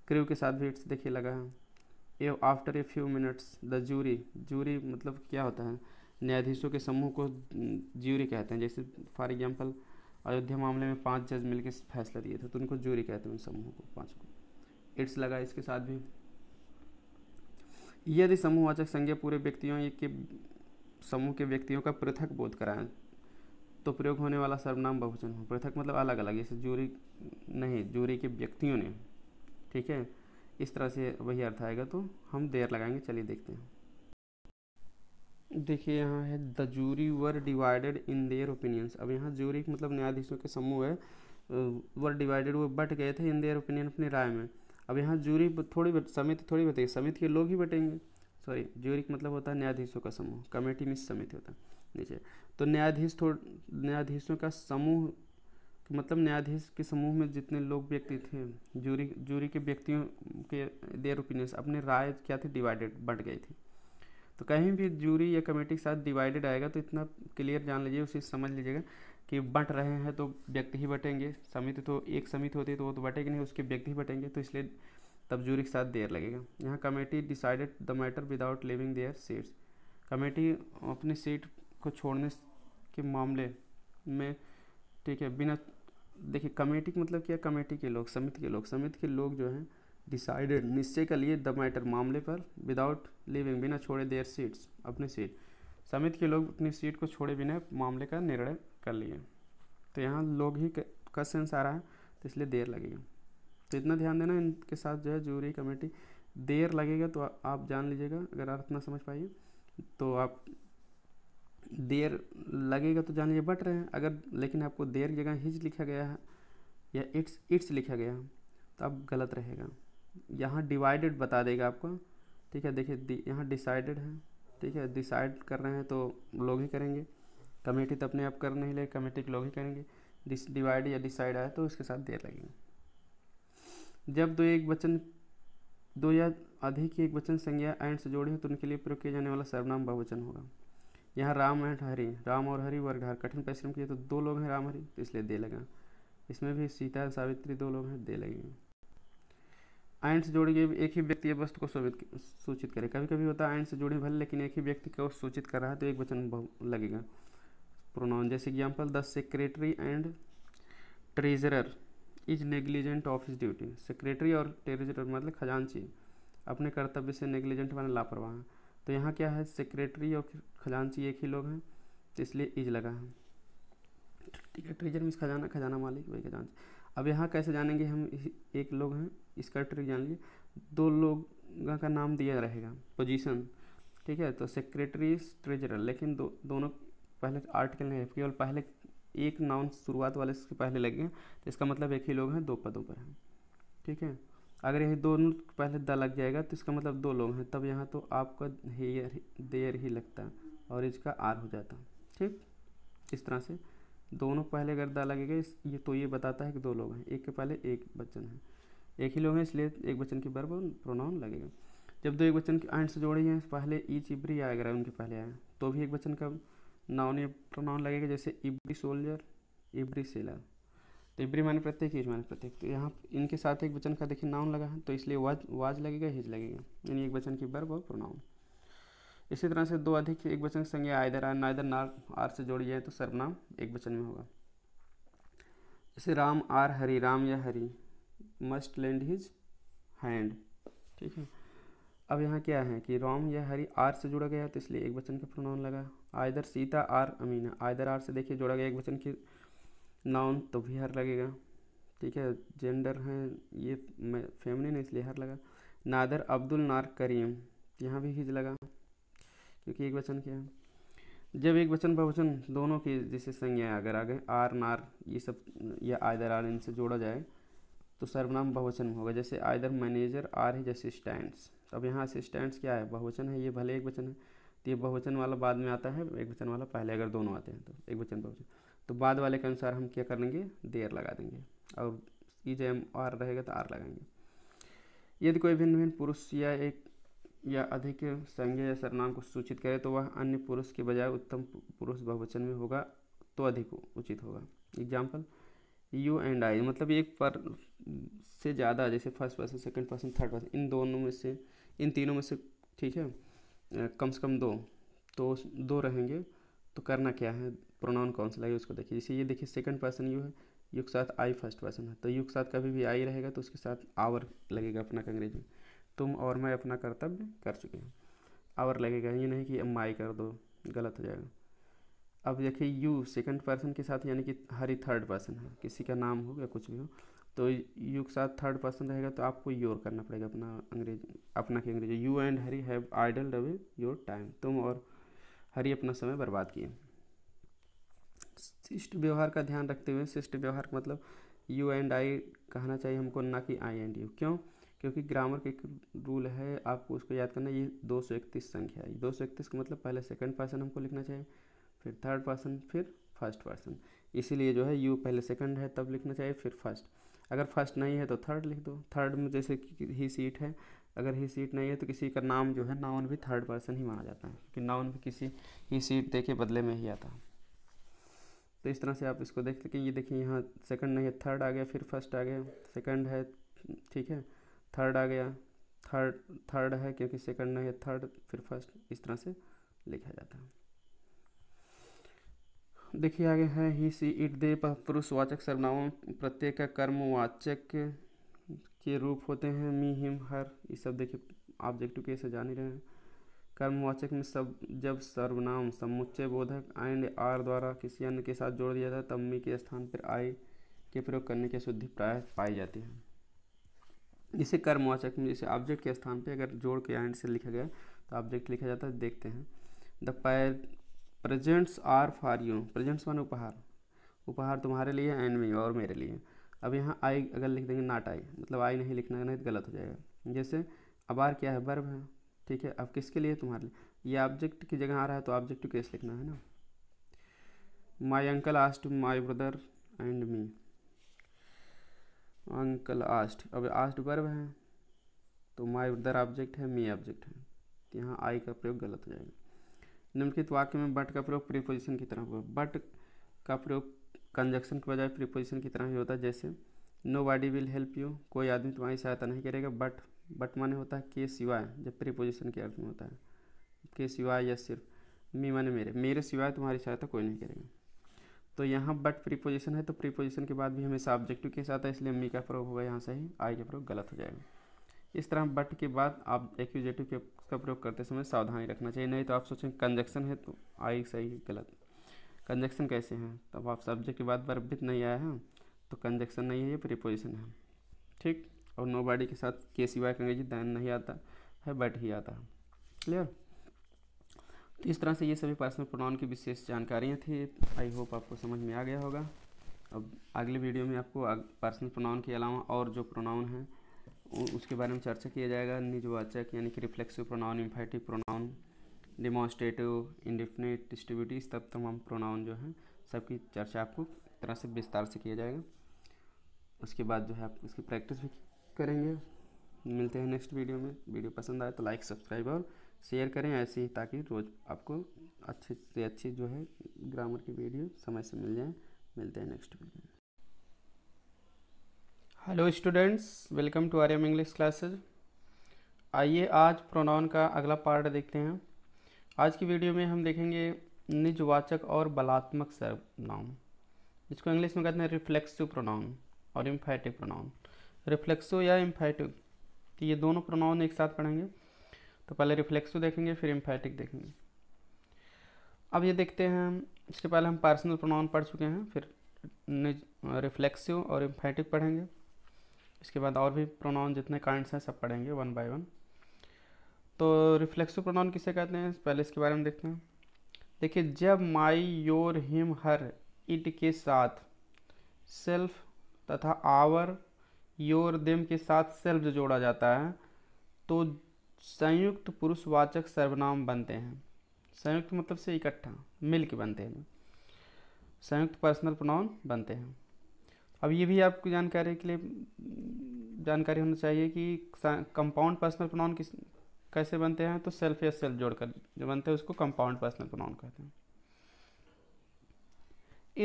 Speaker 1: क्रू के साथ भी इट्स देखिए लगा है a after a few minutes the jury jury मतलब क्या होता है न्यायाधीशों के समूह को ज्यूरी mm, कहते हैं जैसे फॉर एग्जाम्पल अयोध्या मामले में पांच जज मिलकर फैसला दिए थे तो उनको जूरी कहते हैं उन समूह को पाँच को इट्स लगा इसके साथ भी यदि समूहवाचक संज्ञा पूरे व्यक्तियों के समूह के व्यक्तियों का पृथक बोध कराए तो प्रयोग होने वाला सर्वनाम बहुवचन हो पृथक मतलब अलग अलग जैसे जूरी नहीं जूरी के व्यक्तियों ने ठीक है इस तरह से वही अर्थ आएगा तो हम देर लगाएंगे चलिए देखते हैं देखिए यहाँ है the jury were divided in their opinions अब यहाँ जूरी मतलब न्यायाधीशों के समूह है वर डिवाइडेड वो बट गए थे इन देयर ओपिनियन अपनी राय में अब यहाँ जूरी थोड़ी समिति थोड़ी बताइए समिति के लोग ही बटेंगे सॉरी जूरी मतलब होता है न्यायाधीशों का समूह कमेटी में समिति होता है नीचे तो न्यायाधीश थोड़ न्यायाधीशों का समूह मतलब न्यायाधीश के समूह में जितने लोग व्यक्ति थे जूरी जूरी के व्यक्तियों के देयर ओपिनियंस अपने राय क्या थे डिवाइडेड बट गई थी तो कहीं भी जूरी या कमेटी के साथ डिवाइडेड आएगा तो इतना क्लियर जान लीजिए उसे समझ लीजिएगा कि बट रहे हैं तो व्यक्ति ही बटेंगे समिति तो एक समिति होती है तो वो तो बटेगी नहीं उसके व्यक्ति ही बटेंगे तो इसलिए तब जूरी के साथ देर लगेगा यहाँ committee decided the matter without leaving their seats committee अपनी सीट को छोड़ने के मामले में ठीक है बिना देखिए कमेटी मतलब क्या कमेटी के लोग समिति के लोग समिति के लोग जो हैं डिसाइडेड निश्चय कर लिए द मैटर मामले पर विदाउट लिविंग बिना छोड़े देयर सीट्स अपनी सीट समिति के लोग अपनी सीट को छोड़े बिना मामले का निर्णय कर लिए तो यहाँ लोग ही का सेंस आ रहा है तो इसलिए देर लगेगी तो इतना ध्यान देना इनके साथ जो है जूरी कमेटी देर लगेगा तो आप जान लीजिएगा अगर आप इतना समझ पाइए तो आप देर लगेगा तो जान लीजिए बट रहे हैं अगर लेकिन आपको देर की जगह हिज लिखा गया है या इट्स इट्स लिखा गया है तो आप गलत रहेगा यहाँ डिवाइडेड बता देगा आपको ठीक है देखिए यहाँ डिसाइडेड है ठीक है डिसाइड कर रहे हैं तो लोग ही करेंगे कमेटी तो अपने आप कर नहीं ले कमेटी के लोग ही करेंगे डिस डिवाइड या डिसाइड आया तो उसके साथ देर लगेंगे जब दो एक वचन दो या अधिक एक वचन संज्ञा एंड से जोड़ी हो तो उनके लिए प्रयोग किया जाने वाला सर्वनाम बहुवचन होगा यहाँ राम एंड हरि राम और हरि हर कठिन परिश्रम किए तो दो लोग हैं राम हरि तो इसलिए दे लगा इसमें भी सीता सावित्री दो लोग हैं दे लगेंगे आयन से जुड़ी हुई एक ही व्यक्ति वस्तु को सूचित करे कभी कभी होता है आयन से जुड़ी भले लेकिन एक ही व्यक्ति को सूचित कर रहा है तो एक वचन लगेगा प्रोनाउन जैसे example the secretary and treasurer is negligent of his duty secretary और ट्रेजरर मतलब खजांची अपने कर्तव्य से नेग्लिजेंट माना लापरवाह है तो यहाँ क्या है सेक्रेटरी और खजानची एक ही लोग हैं तो इसलिए इज लगा है ठीक है ट्रेजर मीन्स खजाना खजाना मालिक वही खजांची अब यहाँ कैसे जानेंगे हम एक लोग हैं इसका ट्रिक जान लीजिए दो लोगों का नाम दिया रहेगा पोजीशन ठीक है तो सेक्रेटरी ट्रेजरर लेकिन दो दोनों पहले आर्टिकल नहीं है केवल पहले एक नाउन शुरुआत वाले से पहले लगे तो इसका मतलब एक ही लोग हैं दो पदों पर हैं ठीक है अगर यही दोनों पहले द लग जाएगा तो इसका मतलब दो लोग हैं तब यहाँ तो आपका हेयर देयर ही लगता और इसका आर हो जाता ठीक इस तरह से दोनों पहले अगर द लगेगा ये तो ये बताता है कि दो लोग हैं एक के पहले एक बच्चन है एक ही लोग हैं इसलिए एक वचन की बर्ब प्रोनाउन लगेगा जब दो एक वचन के एंड से जोड़े हैं पहले ईच इब्री अगर उनके पहले आया तो भी एक वचन का नाउन या प्रोनाउन लगेगा जैसे इब्री सोल्जर इब्री सेलर तो इब्री माने प्रत्येक हिज माने प्रत्येक तो यहाँ इनके साथ एक वचन का देखिए नाउन लगा है तो इसलिए वाज वाज लगेगा हिज लगेगा यानी एक वचन की बर्ब और प्रोनाउन इसी तरह से दो अधिक एक वचन की संज्ञा आयदर आर नायदर ना आर से जोड़ी जाए तो सर्वनाम एक वचन में होगा जैसे राम आर हरी राम या Hari must lend his hand ठीक है अब यहाँ क्या है कि राम या हरी आर से जुड़ा गया तो इसलिए एक वचन का प्रोनाउन लगा either Sita or Amina either or से देखिए जोड़ा गया एक वचन की नाउन तो भी हर लगेगा ठीक है जेंडर हैं ये ने इसलिए हर लगा नादर अब्दुल नार करीम यहाँ भी हिज लगा क्योंकि एक वचन क्या है जब एक वचन बहुवचन दोनों की जैसे संज्ञा अगर आ गए आर नार ये सब या आयदर आर इनसे जोड़ा जाए तो सर्वनाम बहुवचन में होगा जैसे either manager or his assistants अब यहाँ असिस्टेंट्स क्या है बहुवचन है ये भले एक वचन है तो ये बहुवचन वाला बाद में आता है एक वचन वाला पहले अगर दोनों आते हैं तो एक वचन बहुवचन तो बाद वाले के अनुसार हम क्या करेंगे देर लगा देंगे और ई जे एम आर रहेगा तो आर लगाएंगे यदि कोई भिन्न भिन्न पुरुष या एक या अधिक संज्ञा या सरनाम को सूचित करे तो वह अन्य पुरुष के बजाय उत्तम पुरुष बहुवचन में होगा तो अधिक उचित होगा एग्जाम्पल यू एंड आई मतलब एक पर से ज़्यादा जैसे first person second person third person इन दोनों में से इन तीनों में से ठीक है कम से कम दो तो दो रहेंगे तो करना क्या है प्रोनाउन कौन सा लगे उसको देखिए जैसे ये देखिए सेकंड पर्सन यू है यू के साथ आई फर्स्ट पर्सन है तो यू के साथ कभी भी आई रहेगा तो उसके साथ आवर लगेगा अपना अंग्रेजी में तुम और मैं अपना कर्तव्य कर चुके हैं आवर लगेगा ये नहीं कि माई कर दो गलत हो जाएगा अब देखिए यू सेकंड पर्सन के साथ यानी कि हरी थर्ड पर्सन है किसी का नाम हो या कुछ भी हो तो यू के साथ थर्ड पर्सन रहेगा तो आपको योर करना पड़ेगा अपना अंग्रेज अपना की अंग्रेजी you and Hari have idle away your time तुम और हरी अपना समय बर्बाद किए शिष्ट व्यवहार का ध्यान रखते हुए शिष्ट व्यवहार का मतलब यू एंड आई कहना चाहिए हमको ना कि आई एंड यू क्यों क्योंकि ग्रामर का एक रूल है आपको उसको याद करना ये दो सौ इकतीस संख्या है दो सौ इकतीस का मतलब पहले सेकंड पर्सन हमको लिखना चाहिए फिर थर्ड पर्सन फिर फर्स्ट पर्सन इसीलिए जो है यू पहले सेकंड है तब लिखना चाहिए फिर फर्स्ट अगर फर्स्ट नहीं है तो थर्ड लिख दो थर्ड में जैसे ही सीट है अगर ही सीट नहीं है तो किसी का नाम जो है नाउन भी थर्ड पर्सन ही माना जाता है क्योंकि नाउन भी किसी ही सीट दे के बदले में ही आता है तो इस तरह से आप इसको देख सकते ये देखिए यहाँ सेकंड नहीं है थर्ड आ गया फिर फर्स्ट आ गया सेकंड है ठीक है थर्ड आ गया थर्ड थर्ड है क्योंकि सेकंड नहीं है थर्ड फिर फर्स्ट इस तरह से लिखा जाता है देखिए आगे है ही सी इट दे पुरुषवाचक सर्वनामों प्रत्येक का कर्मवाचक के रूप होते हैं मी हिम हर ये सब देखिए ऑब्जेक्टिव के से जान ही रहे हैं कर्मवाचक में सब जब सर्वनाम समुच्चय बोधक एंड आर द्वारा किसी अन्य के साथ जोड़ दिया था तब मी के स्थान पर आई के प्रयोग करने की शुद्धि प्राय पाई जाती है जिसे कर्मवाचक में जैसे ऑब्जेक्ट के स्थान पर अगर जोड़ के एंड से लिखा गया तो ऑब्जेक्ट लिखा जाता है देखते हैं द पैर presents are for you presents मान उपहार उपहार तुम्हारे लिए एंड मी और मेरे लिए अब यहाँ आई अगर लिख देंगे नाट आई मतलब आई नहीं लिखना नहीं तो गलत हो जाएगा जैसे अब आर क्या है बर्ब है ठीक है अब किसके लिए तुम्हारे लिए ये ऑब्जेक्ट की जगह आ रहा है तो ऑब्जेक्ट केस लिखना है ना my uncle asked my brother and me uncle asked अब आस्ट बर्ब है तो माई ब्रदर ऑब्जेक्ट है मी ऑब्जेक्ट है तो यहाँ आई का प्रयोग गलत हो जाएगा निम्नलिखित वाक्य में बट का प्रयोग प्रीपोजिशन की तरह हुआ बट का प्रयोग कंजक्शन के बजाय प्रीपोजिशन की तरह ही होता है जैसे nobody will help you कोई आदमी तुम्हारी सहायता नहीं करेगा बट बट माने होता है के सिवाय जब प्रीपोजिशन के अर्थ में होता है के सिवाय या सिर्फ मी माने मेरे मेरे सिवाय तुम्हारी सहायता कोई नहीं करेगा तो यहाँ बट प्रीपोजिशन है तो प्रीपोजिशन के बाद भी हमेशा ऑब्जेक्टिव के साथ है इसलिए मी का प्रयोग होगा यहाँ से ही आई का प्रयोग गलत हो जाएगा इस तरह बट के बाद आप एक्यूजेटिव के का प्रयोग करते समय सावधानी रखना चाहिए नहीं तो आप सोचें कंजक्शन है तो आई सही गलत कंजक्शन कैसे हैं तब आप सब्जेक्ट के बाद वर्बित नहीं आया है तो कंजक्शन नहीं है ये प्रिपोजिशन है ठीक और नो बॉडी के साथ के सिवाय कंग्रेजी दैन नहीं आता है बट ही आता है क्लियर तो इस तरह से ये सभी पर्सनल प्रोनाउन की विशेष जानकारियाँ थी आई होप आपको समझ में आ गया होगा अब अगले वीडियो में आपको पर्सनल प्रोनाउन के अलावा और जो प्रोनाउन हैं उसके बारे में चर्चा किया जाएगा निजवाचक यानी कि reflexive pronoun emphatic pronoun demonstrative indefinite distributive तब तमाम प्रोनाउन जो हैं सबकी चर्चा आपको तरह से विस्तार से किया जाएगा उसके बाद जो है आप इसकी प्रैक्टिस भी करेंगे मिलते हैं नेक्स्ट वीडियो में वीडियो पसंद आए तो लाइक सब्सक्राइब और शेयर करें ऐसे ही ताकि रोज़ आपको अच्छे से अच्छी जो है ग्रामर की वीडियो समय से मिल जाए मिलते हैं नेक्स्ट वीडियो में hello students welcome to R M English classes आइए आज प्रोनाउन का अगला पार्ट देखते हैं आज की वीडियो में हम देखेंगे निजवाचक और बलात्मक सर्वनाम जिसको इंग्लिश में कहते हैं रिफ्लेक्सिव प्रोनाउन और इम्फेटिक प्रोनाउन रिफ्लेक्सिव या इम्फेटिक तो ये दोनों प्रोनाउन एक साथ पढ़ेंगे तो पहले रिफ्लेक्सिव देखेंगे फिर इम्फेटिक देखेंगे अब ये देखते हैं इसके पहले हम पर्सनल प्रोनाउन पढ़ चुके हैं फिर रिफ्लेक्सिव और इम्फेटिक पढ़ेंगे इसके बाद और भी प्रोनाउन जितने काइंड्स हैं सब पढ़ेंगे वन बाय वन तो रिफ्लेक्सिव प्रोनाउन किसे कहते हैं पहले इसके बारे में देखते हैं देखिए जब my your him her it के साथ सेल्फ तथा आवर योर देम के साथ सेल्फ जो जोड़ा जाता है तो संयुक्त पुरुषवाचक सर्वनाम बनते हैं संयुक्त मतलब से इकट्ठा मिल के बनते हैं संयुक्त पर्सनल प्रोनाउन बनते हैं अब ये भी आपको जानकारी के लिए जानकारी होना चाहिए कि कंपाउंड पर्सनल प्रोनाउन किस कैसे बनते हैं तो सेल्फ या सेल्फ जोड़कर जो बनते हैं उसको कंपाउंड पर्सनल प्रोनाउन कहते हैं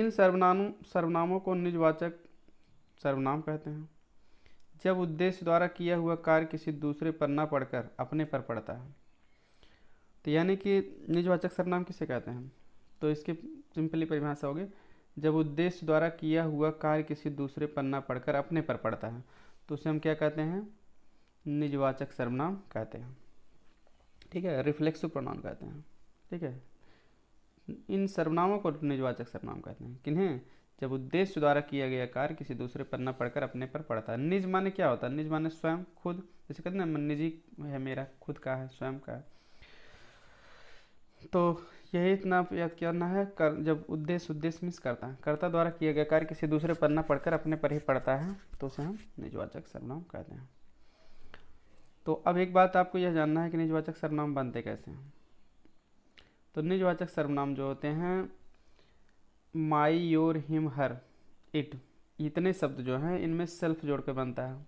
Speaker 1: इन सर्वनाम सर्वनामों को निजवाचक सर्वनाम कहते हैं जब उद्देश्य द्वारा किया हुआ कार्य किसी दूसरे पर न पड़कर अपने पर पड़ता है तो यानी कि निजवाचक सर्वनाम किसे कहते हैं तो इसकी सिंपली परिभाषा होगी जब उद्देश्य द्वारा किया हुआ कार्य किसी दूसरे पर ना पढ़कर अपने पर पड़ता है तो उसे हम क्या कहते हैं निजवाचक सर्वनाम कहते हैं ठीक है रिफ्लेक्सिव प्रणाम कहते हैं ठीक है इन सर्वनामों को निजवाचक सर्वनाम कहते हैं किन्हें जब उद्देश्य द्वारा किया गया कार्य किसी दूसरे पर न पढ़कर अपने पर पड़ता है निज माने क्या होता है निज माने स्वयं खुद जैसे कहते हैं निजी है मेरा खुद का है स्वयं का है तो यही इतना याद करना है कर जब उद्देश्य उद्देश्य मिस करता है कर्ता द्वारा किया गया कार्य किसी दूसरे पर न पढ़कर अपने पर ही पड़ता है तो उसे हम निजवाचक सर्वनाम कहते हैं तो अब एक बात आपको यह जानना है कि निजवाचक सर्वनाम बनते कैसे हैं तो निजवाचक सर्वनाम जो होते हैं my your him her it इतने शब्द जो हैं इनमें सेल्फ जोड़ के बनता है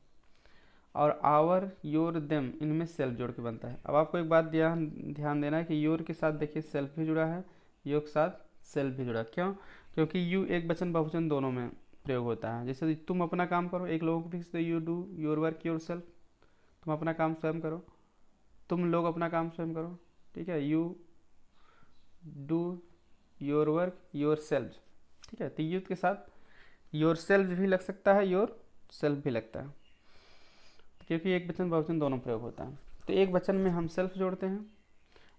Speaker 1: और आवर योर देम इनमें सेल्फ जोड़ के बनता है अब आपको एक बात ध्यान ध्यान देना है कि योर के साथ देखिए सेल्फ भी जुड़ा है योर के साथ सेल्फ भी जुड़ा क्यों क्योंकि यू एक बचन बहुवचन दोनों में प्रयोग होता है जैसे तुम अपना काम करो एक लोगों को भी तो you do your work yourself तुम अपना काम स्वयं करो तुम लोग अपना काम स्वयं करो ठीक है you do your work yourself ठीक है तो यूथ के साथ योर सेल्फ भी लग सकता है योर सेल्फ भी लगता है क्योंकि एक वचन बहुवचन दोनों प्रयोग होता है तो एक वचन में हम सेल्फ जोड़ते हैं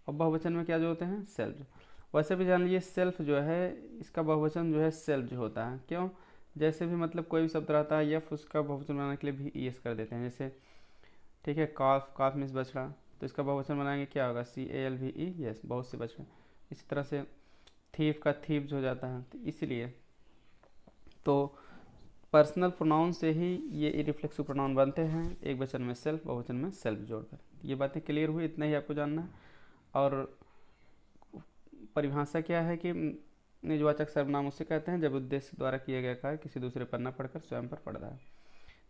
Speaker 1: और बहुवचन में क्या जोड़ते हैं सेल्फ वैसे भी जान लीजिए सेल्फ जो है इसका बहुवचन जो है सेल्फ जो होता है क्यों जैसे भी मतलब कोई भी शब्द रहता है यफ उसका बहुवचन बनाने के लिए भी ई एस कर देते हैं जैसे ठीक है काफ काफ मिस बछड़ा तो इसका बहुवचन बनाएंगे क्या होगा C A L V E yes बहुत से बछड़े इसी तरह से थीफ का जो हो जाता है तो इसलिए तो पर्सनल प्रोनाउन से ही ये रिफ्लेक्सिव प्रोनाउन बनते हैं एक वचन में सेल्फ बहुवचन में सेल्फ जोड़कर ये बातें क्लियर हुई इतना ही आपको जानना है और परिभाषा क्या है कि निजवाचक सर्वनाम उसे कहते हैं जब उद्देश्य द्वारा किया गया कार्य किसी दूसरे पर न पढ़कर स्वयं पर पढ़ रहा है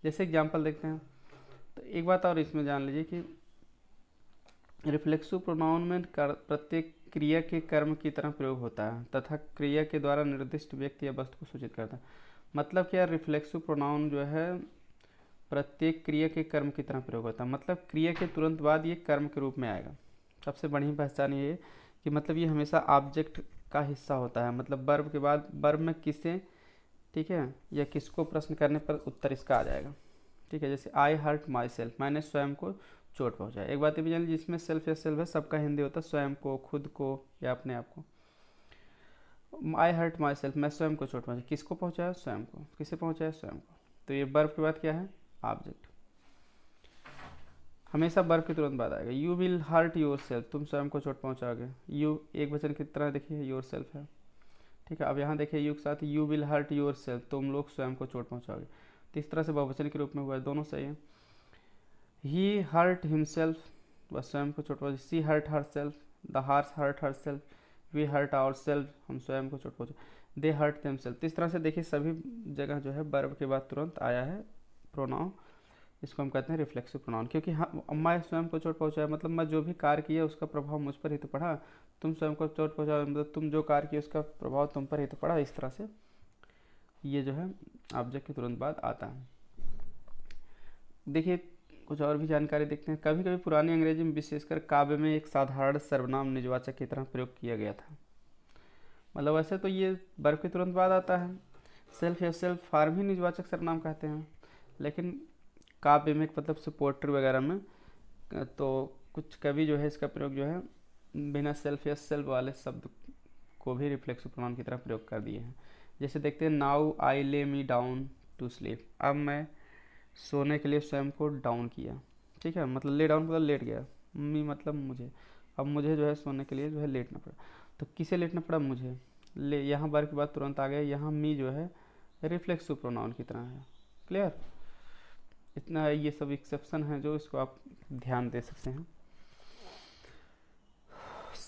Speaker 1: जैसे एग्जाम्पल देखते हैं तो एक बात और इसमें जान लीजिए कि रिफ्लेक्सिव प्रोनाउन में प्रत्येक क्रिया के कर्म की तरह प्रयोग होता है तथा क्रिया के द्वारा निर्दिष्ट व्यक्ति या वस्तु को सूचित करता है मतलब क्या रिफ्लेक्सिव प्रोनाउन जो है प्रत्येक क्रिया के कर्म की तरह प्रयोग होता है मतलब क्रिया के तुरंत बाद ये कर्म के रूप में आएगा सबसे बड़ी पहचान ये कि मतलब ये हमेशा ऑब्जेक्ट का हिस्सा होता है मतलब बर्ब के बाद बर्ब में किसे ठीक है या किसको प्रश्न करने पर उत्तर इसका आ जाएगा ठीक है जैसे आई हर्ट माई सेल्फ मैंने स्वयं को चोट पहुँचाया एक बात ये भी जान जिसमें सेल्फ या सेल्फ है सबका हिंदी होता है स्वयं को खुद को या अपने आप को आई हर्ट माई सेल्फ मैं स्वयं को चोट पहुँचा किसको पहुँचाया स्वयं को किसे पहुँचाया स्वयं को तो ये बर्फ के बाद क्या है ऑब्जेक्ट हमेशा बर्फ के तुरंत बाद आएगा you will hurt yourself तुम स्वयं को चोट पहुँचाओगे यू एक वचन की तरह देखिए योर सेल्फ है ठीक है अब यहाँ देखिए यू के साथ you will hurt yourself तुम लोग स्वयं को चोट पहुँचाओगे तो इस तरह से बहुवचन के रूप में हुआ है दोनों सही है ही हर्ट हिमसेल्फ वह स्वयं को चोट पहुँचा she hurt herself the horse hurt herself we hurt ourself हम स्वयं को चोट पहुँचे दे हर्ट देम सेल्फ इस तरह से देखिए सभी जगह जो है बर्ब के बाद तुरंत आया है प्रोनाउन इसको हम कहते हैं रिफ्लेक्सिव प्रोनाउन क्योंकि हाँ मैं स्वयं को चोट पहुँचाया मतलब मैं जो भी कार्य किया उसका प्रभाव मुझ पर ही तो पड़ा तुम स्वयं को चोट पहुँचा मतलब तुम जो कार्य किया उसका प्रभाव तुम पर ही तो पड़ा इस तरह से ये जो है ऑब्जेक्ट के तुरंत बाद आता है देखिए कुछ और भी जानकारी देखते हैं कभी कभी पुरानी अंग्रेजी में विशेषकर काव्य में एक साधारण सर्वनाम निजवाचक की तरह प्रयोग किया गया था मतलब वैसे तो ये बर्फ के तुरंत बाद आता है सेल्फ या सेल्फ फार्म ही निजवाचक सर्वनाम कहते हैं लेकिन काव्य में मतलब सपोर्टर वगैरह में तो कुछ कवि जो है इसका प्रयोग जो है बिना सेल्फ या सेल्फ वाले शब्द को भी रिफ्लेक्स प्रणाम की तरह प्रयोग कर दिए हैं जैसे देखते हैं नाउ आई ले मी डाउन टू स्लीप अब मैं सोने के लिए स्वयं को डाउन किया ठीक है मतलब ले डाउन मतलब लेट गया मी मतलब मुझे अब मुझे जो है सोने के लिए जो है लेटना पड़ा तो किसे लेटना पड़ा मुझे ले यहाँ बार के बाद तुरंत आ गया यहाँ मी जो है रिफ्लेक्सिव प्रोनाउन की तरह है क्लियर इतना है ये सब एक्सेप्शन है जो इसको आप ध्यान दे सकते हैं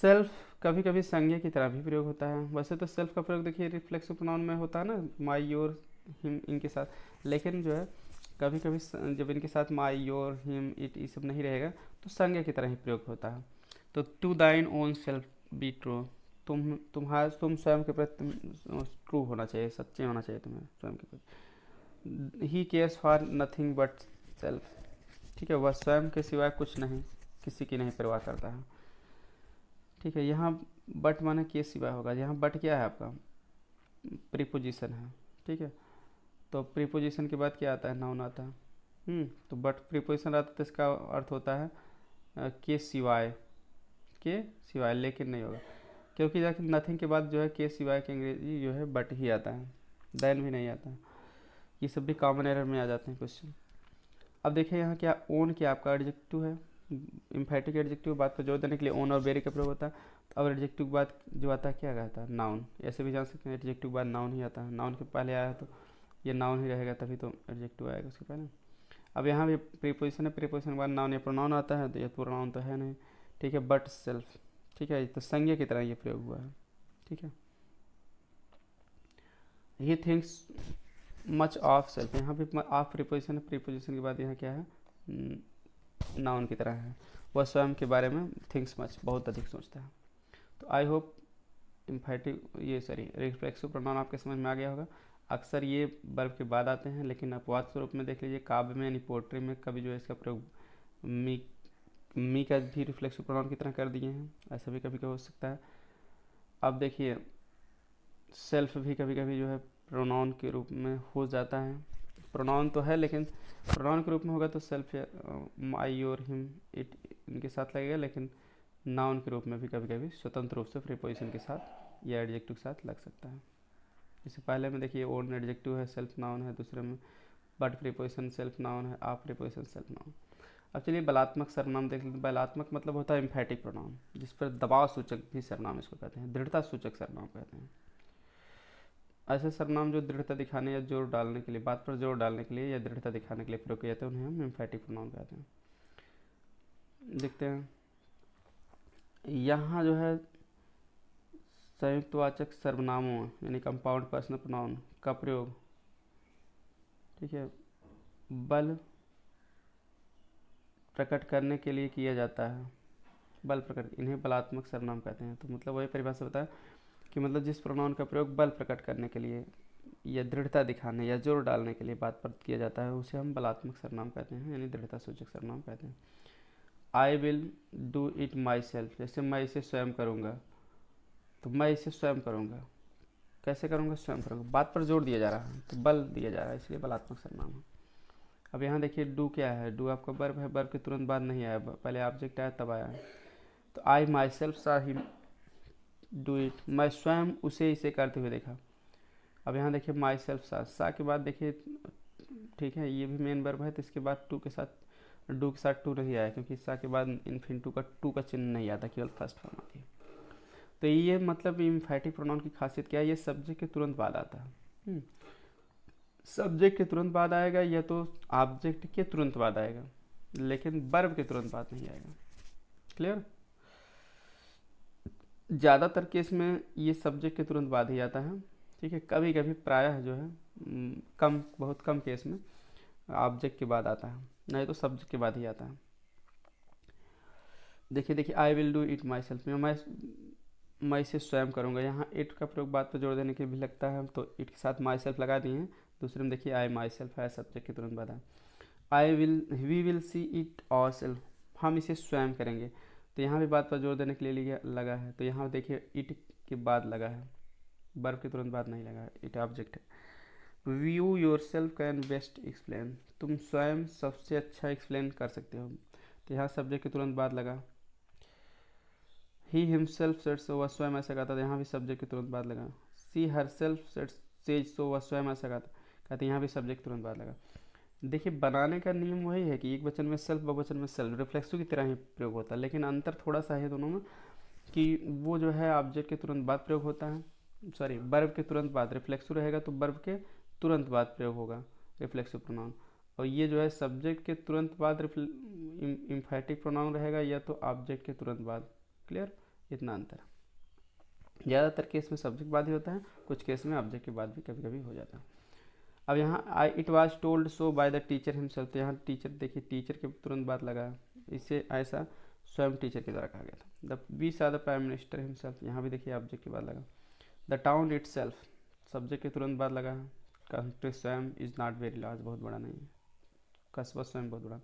Speaker 1: सेल्फ कभी कभी संज्ञा की तरह भी प्रयोग होता है वैसे तो सेल्फ का प्रयोग देखिए रिफ्लेक्सिव प्रोनाउन में होता है ना माई योर हिम इनके साथ लेकिन जो है कभी कभी जब इनके साथ माई योर हिम इट ये सब नहीं रहेगा तो संज्ञा की तरह ही प्रयोग होता है तो टू दाइन ओन सेल्फ बी ट्रू तुम तुम्हारा तुम स्वयं के प्रति ट्रू होना चाहिए सच्चे होना चाहिए तुम्हें स्वयं के प्रति he cares for nothing but self ठीक है वह स्वयं के सिवाय कुछ नहीं किसी की नहीं परवाह करता है ठीक है यहाँ बट माने के सिवाय होगा यहाँ बट क्या है आपका प्रीपोजिशन है ठीक है तो प्रीपोजिशन के बाद क्या आता है नाउन आता है हम्म, तो बट प्रीपोजिशन आता तो इसका अर्थ होता है के सिवाय के सिवाय लेकिन नहीं होगा क्योंकि जाके नथिंग के बाद जो है के सिवाय के अंग्रेजी जो है बट ही आता है देन भी नहीं आता है ये सब भी कॉमन एरर में आ जाते हैं क्वेश्चन अब देखिए यहाँ क्या ओन क्या आपका एडजेक्टिव है इम्फेटिक एडजेक्टिव बात पर जोर देने के लिए ओन और बेरी का प्रयोग होता है तो अब एडजेक्टिव बात जो आता है क्या कहता है नाउन ऐसे भी जान सकते हैं एडजेक्टिव बाद नाउन ही आता है नाउन के पहले आया तो ये नाउन ही रहेगा तभी तो एडजेक्टिव आएगा उसके पहले अब यहाँ भी प्रीपोजिशन है प्रीपोजिशन के बाद नाउन या प्रोनाउन आता है तो ये प्रोनाउन तो है नहीं ठीक है बट सेल्फ ठीक है तो संज्ञा की तरह ये प्रयोग हुआ है ठीक है he thinks much of self यहाँ भी ऑफ प्रीपोजिशन है प्रीपोजिशन के बाद यहाँ क्या है नाउन hmm, की तरह है वह स्वयं के बारे में थिंक्स मच बहुत अधिक सोचता है तो आई होप इम्फेटिव ये सॉरी रिफ्लेक्सिव प्रोनाउन आपके समझ में आ गया होगा अक्सर ये वर्ब के बाद आते हैं लेकिन अपवाद स्वरूप में देख लीजिए काव्य में यानी पोट्री में कभी जो है इसका प्रयोग मी मी का भी रिफ्लेक्सिव प्रोनाउन की तरह कर दिए हैं ऐसा भी कभी कभी हो सकता है अब देखिए सेल्फ भी कभी कभी जो है प्रोनाउन के रूप में हो जाता है प्रोनाउन तो है लेकिन प्रोनाउन के रूप में होगा तो सेल्फ आई और हिम इट इनके साथ लगेगा लेकिन नाउन के रूप में भी कभी कभी स्वतंत्र रूप से प्रीपोजिशन के साथ या एडजेक्टिव के साथ लग सकता है इससे पहले में देखिए ओन एडजेक्टिव है सेल्फ नाउन है दूसरे में बट प्रिपोजिशन सेल्फ नाउन है आप प्रिपोजिशन सेल्फ नाउन अब चलिए बलात्मक सरनाम देख लेते हैं बलात्मक मतलब होता है इम्फेटिक प्रोनाम जिस पर दबाव सूचक भी सरनाम इसको कहते हैं दृढ़ता सूचक सरनाम कहते हैं ऐसे सरनाम जो दृढ़ता दिखाने या जोर डालने के लिए बात पर जोर डालने के लिए या दृढ़ता दिखाने के लिए प्रयोग किया जाता है उन्हें हम इम्फेटिक प्रोनाम कहते हैं देखते हैं यहाँ जो है संयुक्तवाचक सर्वनामों यानी कंपाउंड पर्सनल प्रोनाउन का प्रयोग ठीक है बल प्रकट करने के लिए किया जाता है बल प्रकट इन्हें बलात्मक सर्वनाम कहते हैं तो मतलब वही परिभाषा है कि मतलब जिस प्रोनाउन का प्रयोग बल प्रकट करने के लिए या दृढ़ता दिखाने या जोर डालने के लिए बात पर किया जाता है उसे हम बलात्मक सरनाम कहते हैं यानी दृढ़ता सूचक सर्वनाम कहते हैं I will do it myself जैसे मैं इसे स्वयं करूँगा तो मैं इसे स्वयं करूँगा कैसे करूँगा स्वयं करूँगा बात पर जोर दिया जा रहा है तो बल दिया जा रहा है इसलिए बलात्मक सर्वनाम अब यहाँ देखिए डू क्या है डू आपका बर्ब है बर्ब के तुरंत बाद नहीं आया पहले ऑब्जेक्ट आया तब आया तो आई माई सेल्फ सा ही डू इट मैं स्वयं उसे इसे करते हुए देखा अब यहाँ देखिए माई सेल्फ सा सा के बाद देखिए ठीक है ये भी मेन बर्ब है तो इसके बाद टू के साथ डू के साथ टू नहीं आया क्योंकि सा के बाद इन्फिन टू का टू का चिन्ह नहीं आता केवल फर्स्ट फॉर्म आती है तो ये मतलब इम्फेटिक प्रोनाउन की खासियत क्या है ये सब्जेक्ट के तुरंत बाद आता है सब्जेक्ट हम्म। के तुरंत बाद आएगा या तो ऑब्जेक्ट के तुरंत बाद आएगा लेकिन बर्ब के तुरंत बाद नहीं आएगा क्लियर ज़्यादातर केस में ये सब्जेक्ट के तुरंत बाद ही आता है ठीक है कभी कभी प्रायः जो है हम्म, कम बहुत कम केस में ऑब्जेक्ट के बाद आता है नहीं तो सब्जेक्ट के बाद ही आता है देखिए देखिए I will do it myself मैं मैं इसे स्वयं करूँगा यहाँ इट का प्रयोग बात पर जोड़ देने के भी लगता है तो इट के साथ माई सेल्फ लगा दिए हैं दूसरे में देखिए आई माई सेल्फ है सब्जेक्ट के तुरंत बाद I will we will see it ourself हम इसे स्वयं करेंगे तो यहाँ भी बात पर जोर देने के लिए लिया लगा है तो यहाँ देखिए इट के बाद लगा है बर्फ के तुरंत बाद नहीं लगा है इट ऑब्जेक्ट है you yourself can best explain तुम स्वयं सबसे अच्छा एक्सप्लेन कर सकते हो तो यहाँ सब्जेक्ट के तुरंत बाद लगा ही हिमसेल्फ सो वह स्वयं ऐसा कहता था यहाँ भी सब्जेक्ट के तुरंत बाद लगा सी हर सेल्फ सेट सेज सो वह स्वयं ऐसा कहता कहते यहाँ भी सब्जेक्ट तुरंत बाद लगा देखिए बनाने का नियम वही है कि एक वचन में सेल्फ बचन में सेल्फ रिफ्लेक्सिव की तरह ही प्रयोग होता है लेकिन अंतर थोड़ा सा है दोनों में कि वो जो है ऑब्जेक्ट के तुरंत बाद प्रयोग होता है सॉरी बर्ब के तुरंत बाद रिफ्लेक्सिव रहेगा तो बर्ब के तुरंत बाद प्रयोग होगा रिफ्लेक्सिव प्रोनाउन और ये जो है सब्जेक्ट के तुरंत बाद इम्फेटिक प्रोनाउन रहेगा या तो ऑब्जेक्ट के तुरंत बाद क्लियर इतना अंतर ज़्यादातर केस में सब्जेक्ट बाद ही होता है कुछ केस में ऑब्जेक्ट के बाद भी कभी कभी हो जाता है अब यहाँ I it was told so by the teacher himself यहाँ टीचर देखिए टीचर के तुरंत बात लगा इसे ऐसा स्वयं टीचर के द्वारा कहा गया था द बी saw the prime minister himself यहाँ भी देखिए ऑब्जेक्ट की बात लगा the town itself subject के तुरंत बाद लगा कंट्री स्वयं इज़ नॉट वेरी लार्ज बहुत बड़ा नहीं है कस्बा स्वयं बहुत बड़ा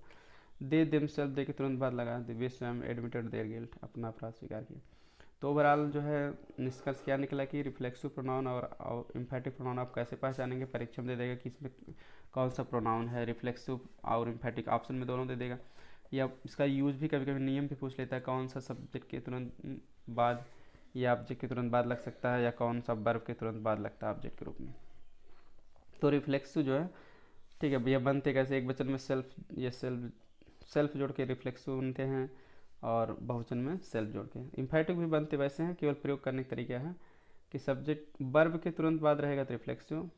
Speaker 1: दे दे सेल्फ दे के तुरंत बाद लगा वे स्वयं एडमिटेड देर गिल्ट अपना अपराध स्वीकार किया तो ओवरऑल जो है निष्कर्ष क्या निकला कि रिफ्लेक्सिव प्रोनाउन और, इम्फेटिव इम्फेटिक प्रोनाउन आप कैसे पहचानेंगे परीक्षा में दे देगा कि इसमें कौन सा प्रोनाउन है रिफ्लेक्सिव और इम्फेटिक ऑप्शन में दोनों दे देगा या इसका यूज़ भी कभी कभी नियम भी पूछ लेता है कौन सा सब्जेक्ट के तुरंत बाद या ऑब्जेक्ट के तुरंत बाद लग सकता है या कौन सा बर्फ के तुरंत बाद लगता है ऑब्जेक्ट के रूप में तो रिफ्लेक्सिव जो है ठीक है भैया बनते कैसे एक बचन में सेल्फ या सेल्फ सेल्फ जोड़ के रिफ्लेक्स बनते हैं और बहुवचन में सेल्फ जोड़ के इम्फेटिक भी बनते वैसे हैं केवल प्रयोग करने का तरीका है कि सब्जेक्ट वर्ब के तुरंत बाद रहेगा तो रिफ्लेक्सिव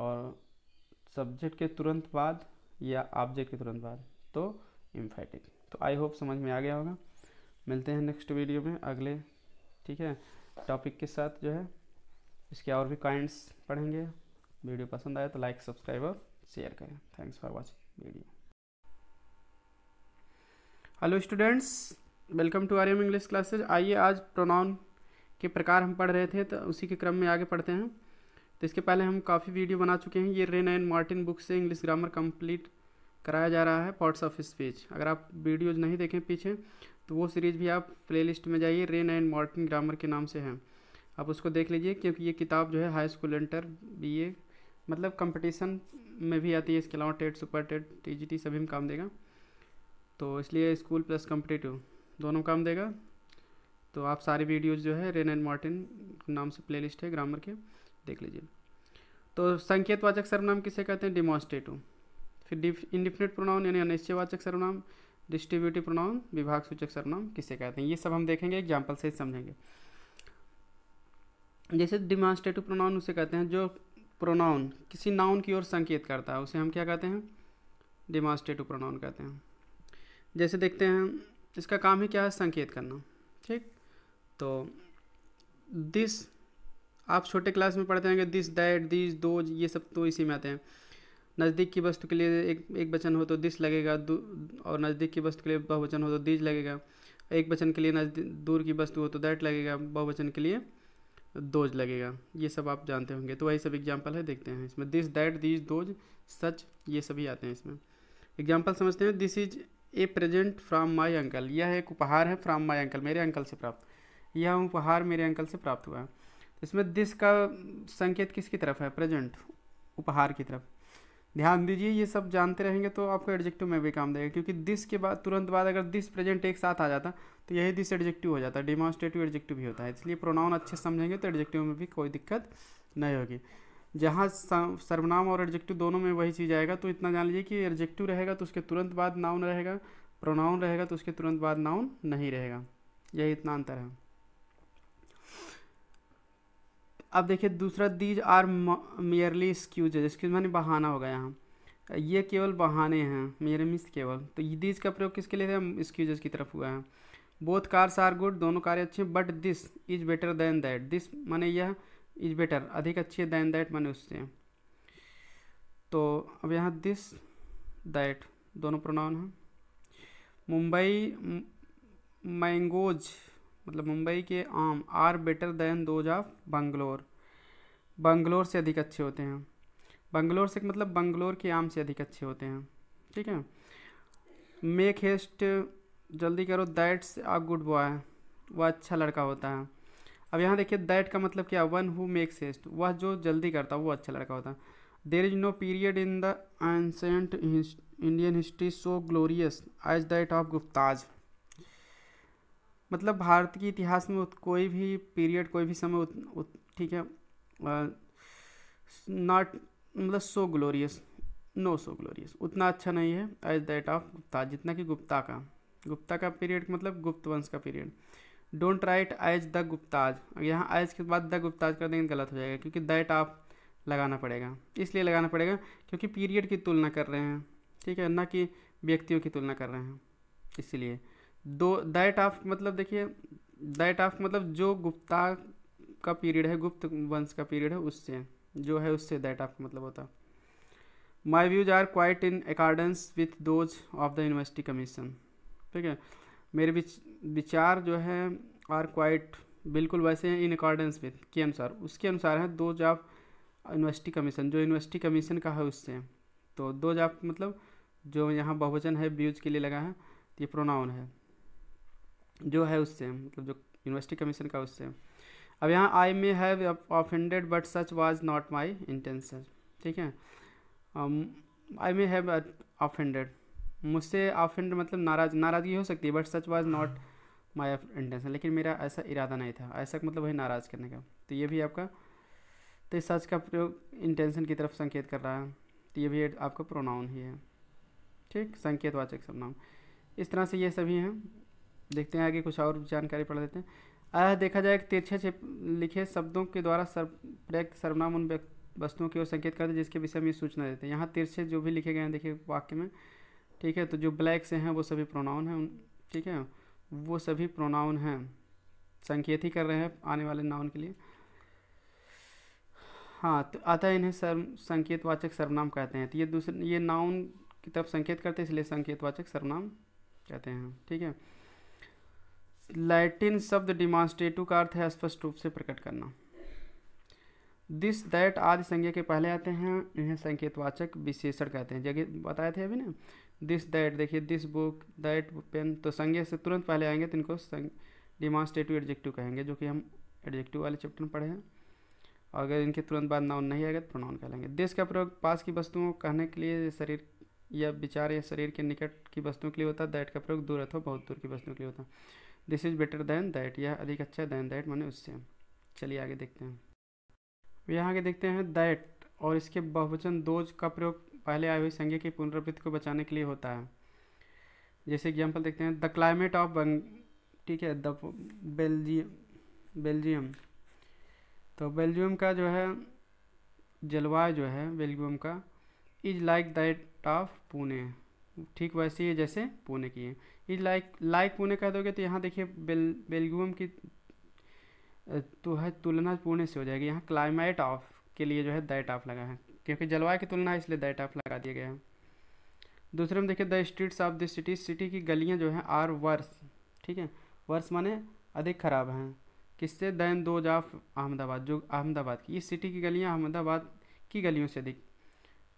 Speaker 1: और सब्जेक्ट के तुरंत बाद या ऑब्जेक्ट के तुरंत बाद तो इम्फेटिक तो आई होप समझ में आ गया होगा मिलते हैं नेक्स्ट वीडियो में अगले ठीक है टॉपिक के साथ जो है इसके और भी काइंड्स पढ़ेंगे वीडियो पसंद आए तो लाइक सब्सक्राइब और शेयर करें thanks for watching video hello students welcome to R M English classes आइए आज प्रोनाउन के प्रकार हम पढ़ रहे थे तो उसी के क्रम में आगे पढ़ते हैं तो इसके पहले हम काफ़ी वीडियो बना चुके हैं ये रेन एंड मार्टिन बुक से इंग्लिश ग्रामर कंप्लीट कराया जा रहा है पॉट्स ऑफ स्पीच अगर आप वीडियोज नहीं देखें पीछे तो वो सीरीज़ भी आप प्ले में जाइए रेन एंड मार्टिन ग्रामर के नाम से है आप उसको देख लीजिए क्योंकि ये किताब जो है हाई स्कूल इंटर बी मतलब कंपटीशन में भी आती है इसके अलावा टेट सुपर टेट टी सभी में काम देगा तो इसलिए स्कूल प्लस कम्पटिटिव दोनों काम देगा तो आप सारी वीडियोस जो है रेन एंड मार्टिन नाम से प्लेलिस्ट है ग्रामर के देख लीजिए तो संकेतवाचक सर्वनाम किसे कहते हैं डिमॉन्स्ट्रेटिव फिर इंडिफिनिट प्रोनाउन यानी अनिश्चयवाचक सर्वनाम डिस्ट्रीब्यूटिव प्रोनाउन विभाग सूचक सर्वनाम किसे कहते हैं ये सब हम देखेंगे एग्जाम्पल से समझेंगे जैसे डिमॉन्स्ट्रेटिव प्रोनाउन उसे कहते हैं जो प्रोनाउन किसी नाउन की ओर संकेत करता है उसे हम क्या कहते हैं डिमॉन्स्ट्रेटिव प्रोनाउन कहते हैं जैसे देखते हैं इसका काम ही क्या है संकेत करना ठीक तो दिस आप छोटे क्लास में पढ़ते होंगे दिस दैट दिस दो ये सब तो इसी में आते हैं नज़दीक की वस्तु के लिए एक एक वचन हो तो दिस लगेगा और नज़दीक की वस्तु के लिए बहुवचन हो तो दिस लगेगा एक वचन के लिए नज़दीक दूर की वस्तु हो तो दैट लगेगा बहुवचन के लिए दोज लगेगा ये सब आप जानते होंगे तो वही सब एग्जाम्पल है देखते हैं इसमें this that this those such ये सभी आते हैं इसमें एग्जाम्पल समझते हैं this is a present from my uncle यह एक उपहार है फ्राम माई अंकल मेरे अंकल से प्राप्त यह उपहार मेरे अंकल से प्राप्त हुआ है इसमें दिस का संकेत किसकी तरफ है प्रेजेंट उपहार की तरफ ध्यान दीजिए ये सब जानते रहेंगे तो आपको एडजेक्टिव में भी काम देगा क्योंकि दिस के बाद तुरंत बाद अगर दिस प्रेजेंट एक साथ आ जाता तो यही दिस एडजेक्टिव हो जाता है डिमॉन्स्ट्रेटिव एडजेक्टिव भी होता है इसलिए प्रोनाउन अच्छे समझेंगे तो एडजेक्टिव में भी कोई दिक्कत नहीं होगी जहाँ सर्वनाम और एडजेक्टिव दोनों में वही चीज़ आएगा तो इतना जान लीजिए कि एडजेक्टिव रहेगा तो उसके तुरंत बाद नाउन रहेगा प्रोनाउन रहेगा तो उसके तुरंत बाद नाउन नहीं रहेगा यही इतना अंतर है अब देखिए दूसरा these are merely excuses excuses मैंने बहाना होगा यहाँ ये केवल बहाने हैं मेरे मिस केवल तो ये दीज का प्रयोग किसके लिए था स्क्यूजेस की तरफ हुआ है बोथ कार्स आर गुड दोनों कार्य अच्छे हैं but this is better than that this माने यह इज बेटर अधिक अच्छी है दैन दैट मैंने उससे तो अब यहाँ दिस दैट दोनों प्रोनाउन हैं मुंबई मैंगोज मतलब मुंबई के आम are better than those of Bangalore Bangalore से अधिक अच्छे होते हैं बंगलोर से मतलब बंगलोर के आम से अधिक अच्छे होते हैं ठीक है मेक हेस्ट जल्दी करो दैट्स आ गुड बॉय वह अच्छा लड़का होता है अब यहाँ देखिए दैट का मतलब क्या वन हु मेक्स हेस्ट वह जो जल्दी करता वो अच्छा लड़का होता there is no period in the ancient Indian history so glorious as that of Guptas मतलब भारत के इतिहास में कोई भी पीरियड कोई भी समय ठीक है नॉट मतलब so glorious no so glorious उतना अच्छा नहीं है एज दैट ऑफ गुप्ता जितना कि गुप्ता का गुप्ता का पीरियड मतलब गुप्त वंश का period don't write as the Guptas यहाँ एज के बाद द गुप्ताज कर देंगे गलत हो जाएगा क्योंकि दैट आप लगाना पड़ेगा इसलिए लगाना पड़ेगा क्योंकि पीरियड की तुलना कर रहे हैं ठीक है ना कि व्यक्तियों की तुलना कर रहे हैं इसलिए दो दैट ऑफ मतलब देखिए दैट ऑफ मतलब जो गुप्ता का पीरियड है गुप्त वंश का पीरियड है उससे जो है उससे दैट ऑफ मतलब होता my views are quite in accordance with those of the university commission ठीक है मेरे विच, विचार जो है आर क्वाइट बिल्कुल वैसे हैं इन अकॉर्डेंस विद के अनुसार उसके अनुसार है दो जाप यूनिवर्सिटी कमीशन जो यूनिवर्सिटी कमीशन का है उससे तो दो जाप मतलब जो यहाँ बहुवचन है व्यूज के लिए लगा है तो ये प्रोनाउन है जो है उससे मतलब जो यूनिवर्सिटी कमीशन का उससे अब यहाँ I may have offended but such was not my intention ठीक है आई मे हैव ऑफेंडेड मुझसे ऑफेंड मतलब नाराज नाराज़गी हो सकती है but such was not my intention लेकिन मेरा ऐसा इरादा नहीं था ऐसा मतलब वही नाराज़ करने का तो ये भी आपका तो इस सच का प्रयोग इंटेंशन की तरफ संकेत कर रहा है तो ये भी आपका प्रोनाउन ही है ठीक संकेतवाचक सरनाम इस तरह से ये सभी हैं देखते हैं आगे कुछ और जानकारी पढ़ देते हैं आया देखा जाए कि तिरछे छिप लिखे शब्दों के द्वारा सर प्रयुक्त सर्वनाम उन वस्तुओं की ओर संकेत करते हैं जिसके विषय में सूचना देते हैं यहाँ तिरछे जो भी लिखे गए हैं देखिए वाक्य में ठीक है तो जो ब्लैक से हैं वो सभी प्रोनाउन हैं ठीक है वो सभी प्रोनाउन हैं संकेत ही कर रहे हैं आने वाले नाउन के लिए हाँ तो अतः इन्हें सर संकेतवाचक सर्वनाम कहते हैं तो ये दूसरे ये नाउन की तरफ संकेत करते हैं इसलिए संकेतवाचक सर्वनाम कहते हैं ठीक है लैटिन शब्द डिमॉन्स्ट्रेटिव का अर्थ है स्पष्ट रूप से प्रकट करना दिस दैट आदि संज्ञा के पहले आते हैं इन्हें संकेतवाचक विशेषण कहते हैं जगह बताए थे अभी ना दिस दैट देखिए दिस बुक दैट पेन तो संज्ञा से तुरंत पहले आएंगे तो इनको डिमॉन्स्ट्रेटिव एडजेक्टिव कहेंगे जो कि हम एडजेक्टिव वाले चैप्टर में पढ़े हैं और अगर इनके तुरंत बाद नाउन नहीं आएगा तो प्रोनाउन कहलाएंगे देश का प्रयोग पास की वस्तुओं को कहने के लिए शरीर या विचार या शरीर के निकट की वस्तुओं के लिए होता है दैट का प्रयोग दूर अथवा बहुत दूर की वस्तुओं के लिए होता है this is better than that यह अधिक अच्छा दैन दैट माने उससे चलिए आगे देखते हैं यहाँ आगे देखते हैं दैट और इसके बहुवचन दोज का प्रयोग पहले आई हुई संज्ञा की पुनरावृत्ति को बचाने के लिए होता है जैसे एग्जाम्पल देखते हैं द क्लाइमेट ऑफ बंग ठीक है द बेल्जियम बेल्जियम तो बेल्जियम का जो है जलवायु जो है बेल्जियम का is like that of Pune ठीक वैसे ही जैसे पुणे की है इज लाइक लाइक पुणे कह दोगे तो यहाँ देखिए बेल बेल्जियम की तो है तुलना पुणे से हो जाएगी यहाँ क्लाइमेट ऑफ के लिए जो है दैट ऑफ लगा है क्योंकि जलवायु की तुलना है इसलिए दैट ऑफ लगा दिया गया है दूसरे में देखिए the streets of the city city की गलियाँ जो हैं आर वर्स ठीक है वर्स माने अधिक ख़राब हैं किससे दैन दोज ऑफ अहमदाबाद जो अहमदाबाद की इस सिटी की गलियाँ अहमदाबाद की गलियों से अधिक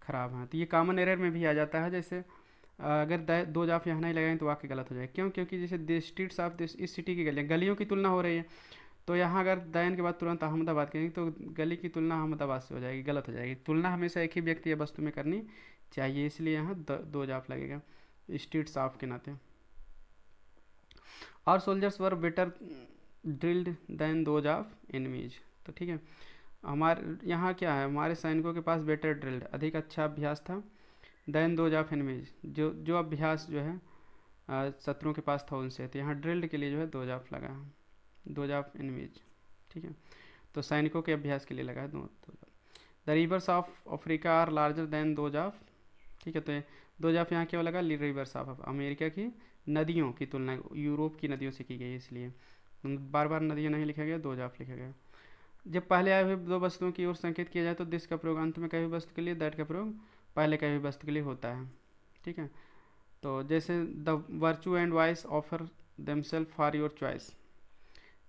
Speaker 1: ख़राब हैं तो ये कॉमन एरर में भी आ जाता है जैसे अगर दो जाफ यहाँ नहीं लगाएं तो वाक्य गलत हो जाएगा क्यों क्योंकि जैसे द स्ट्रीट्स ऑफ दिस इस सिटी की गलियाँ गलियों की तुलना हो रही है तो यहाँ अगर दैन के बाद तुरंत अहमदाबाद करेंगे तो गली की तुलना अहमदाबाद से हो जाएगी गलत हो जाएगी तुलना हमेशा एक ही व्यक्ति या वस्तु में करनी चाहिए इसलिए यहाँ दो जाप लगेगा स्ट्रीट साफ़ के नाते और soldiers were better drilled than those of enemies तो ठीक है हमारे यहाँ क्या है हमारे सैनिकों के पास बेटर ड्रिल्ड अधिक अच्छा अभ्यास था दैन दो ऑफ एनमीज जो जो अभ्यास जो है शत्रुओं के पास था उनसे तो यहाँ ड्रिल्ड के लिए जो है दो जाफ लगा है दोज ऑफ एनिमीज ठीक है तो सैनिकों के अभ्यास के लिए लगा है दो तो the rivers of Africa are larger than those of ठीक है तो दोज ऑफ यहाँ क्या लगा रिवर्स ऑफ अमेरिका की नदियों की तुलना यूरोप की नदियों से की गई इसलिए बार बार नदियाँ नहीं लिखा गया दोज ऑफ लिखा गया जब पहले आए हुए दो वस्तुओं की ओर संकेत किया जाए तो दिस का प्रयोग अंत में कभी वस्तु के लिए दैट का प्रयोग पहले कभी वस्तु के लिए होता है ठीक है तो जैसे the virtue and vice offer themself for your choice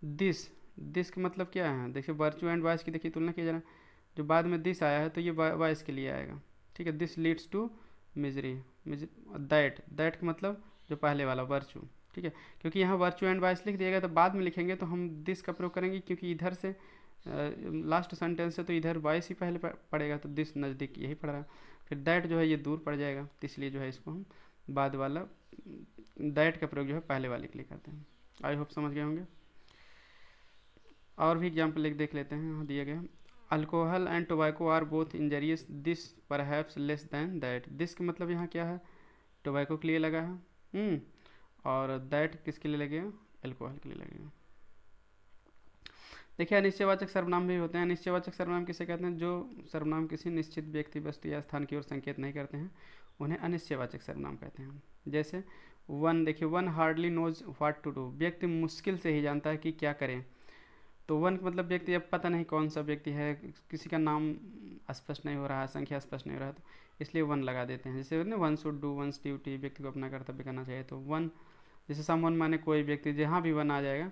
Speaker 1: this this का मतलब क्या है देखिए वर्चू एंड वॉइस की देखिए तुलना किया जा रहा है जो बाद में दिस आया है तो ये वॉइस के लिए आएगा ठीक है this leads to misery that that का मतलब जो पहले वाला वर्चू ठीक है क्योंकि यहाँ वर्चू एंड वॉइस लिख दिया गया तो बाद में लिखेंगे तो हम दिस का प्रयोग करेंगे क्योंकि इधर से लास्ट सेंटेंस से तो इधर वॉइस ही पहले पड़ेगा तो दिस नज़दीक यही पड़ रहा है फिर दैट जो है ये दूर पड़ जाएगा तो इसलिए जो है इसको हम बाद वाला दैट का प्रयोग जो है पहले वाले के लिए करते हैं आई होप समझ गए होंगे और भी एग्जाम्पल एक देख लेते हैं दिए गए alcohol and tobacco are both injurious this perhaps less than that this का मतलब यहाँ क्या है टोबैको के लिए लगा है hmm. और दैट किसके लिए लगेगा अल्कोहल के लिए लगेगा देखिए अनिश्चयवाचक सर्वनाम भी होते हैं अनिश्चयवाचक सर्वनाम किसे कहते हैं जो सर्वनाम किसी निश्चित व्यक्ति वस्तु या स्थान की ओर संकेत नहीं करते हैं उन्हें अनिश्चयवाचक सर्वनाम कहते हैं जैसे वन देखिए one hardly knows what to do व्यक्ति मुश्किल से ही जानता है कि क्या करें तो वन मतलब व्यक्ति अब पता नहीं कौन सा व्यक्ति है किसी का नाम स्पष्ट नहीं हो रहा है संख्या स्पष्ट नहीं हो रहा तो इसलिए वन लगा देते हैं जैसे one should do one's duty व्यक्ति को अपना कर्तव्य करना चाहिए तो वन जैसे समवन माने कोई व्यक्ति जहाँ भी वन आ जाएगा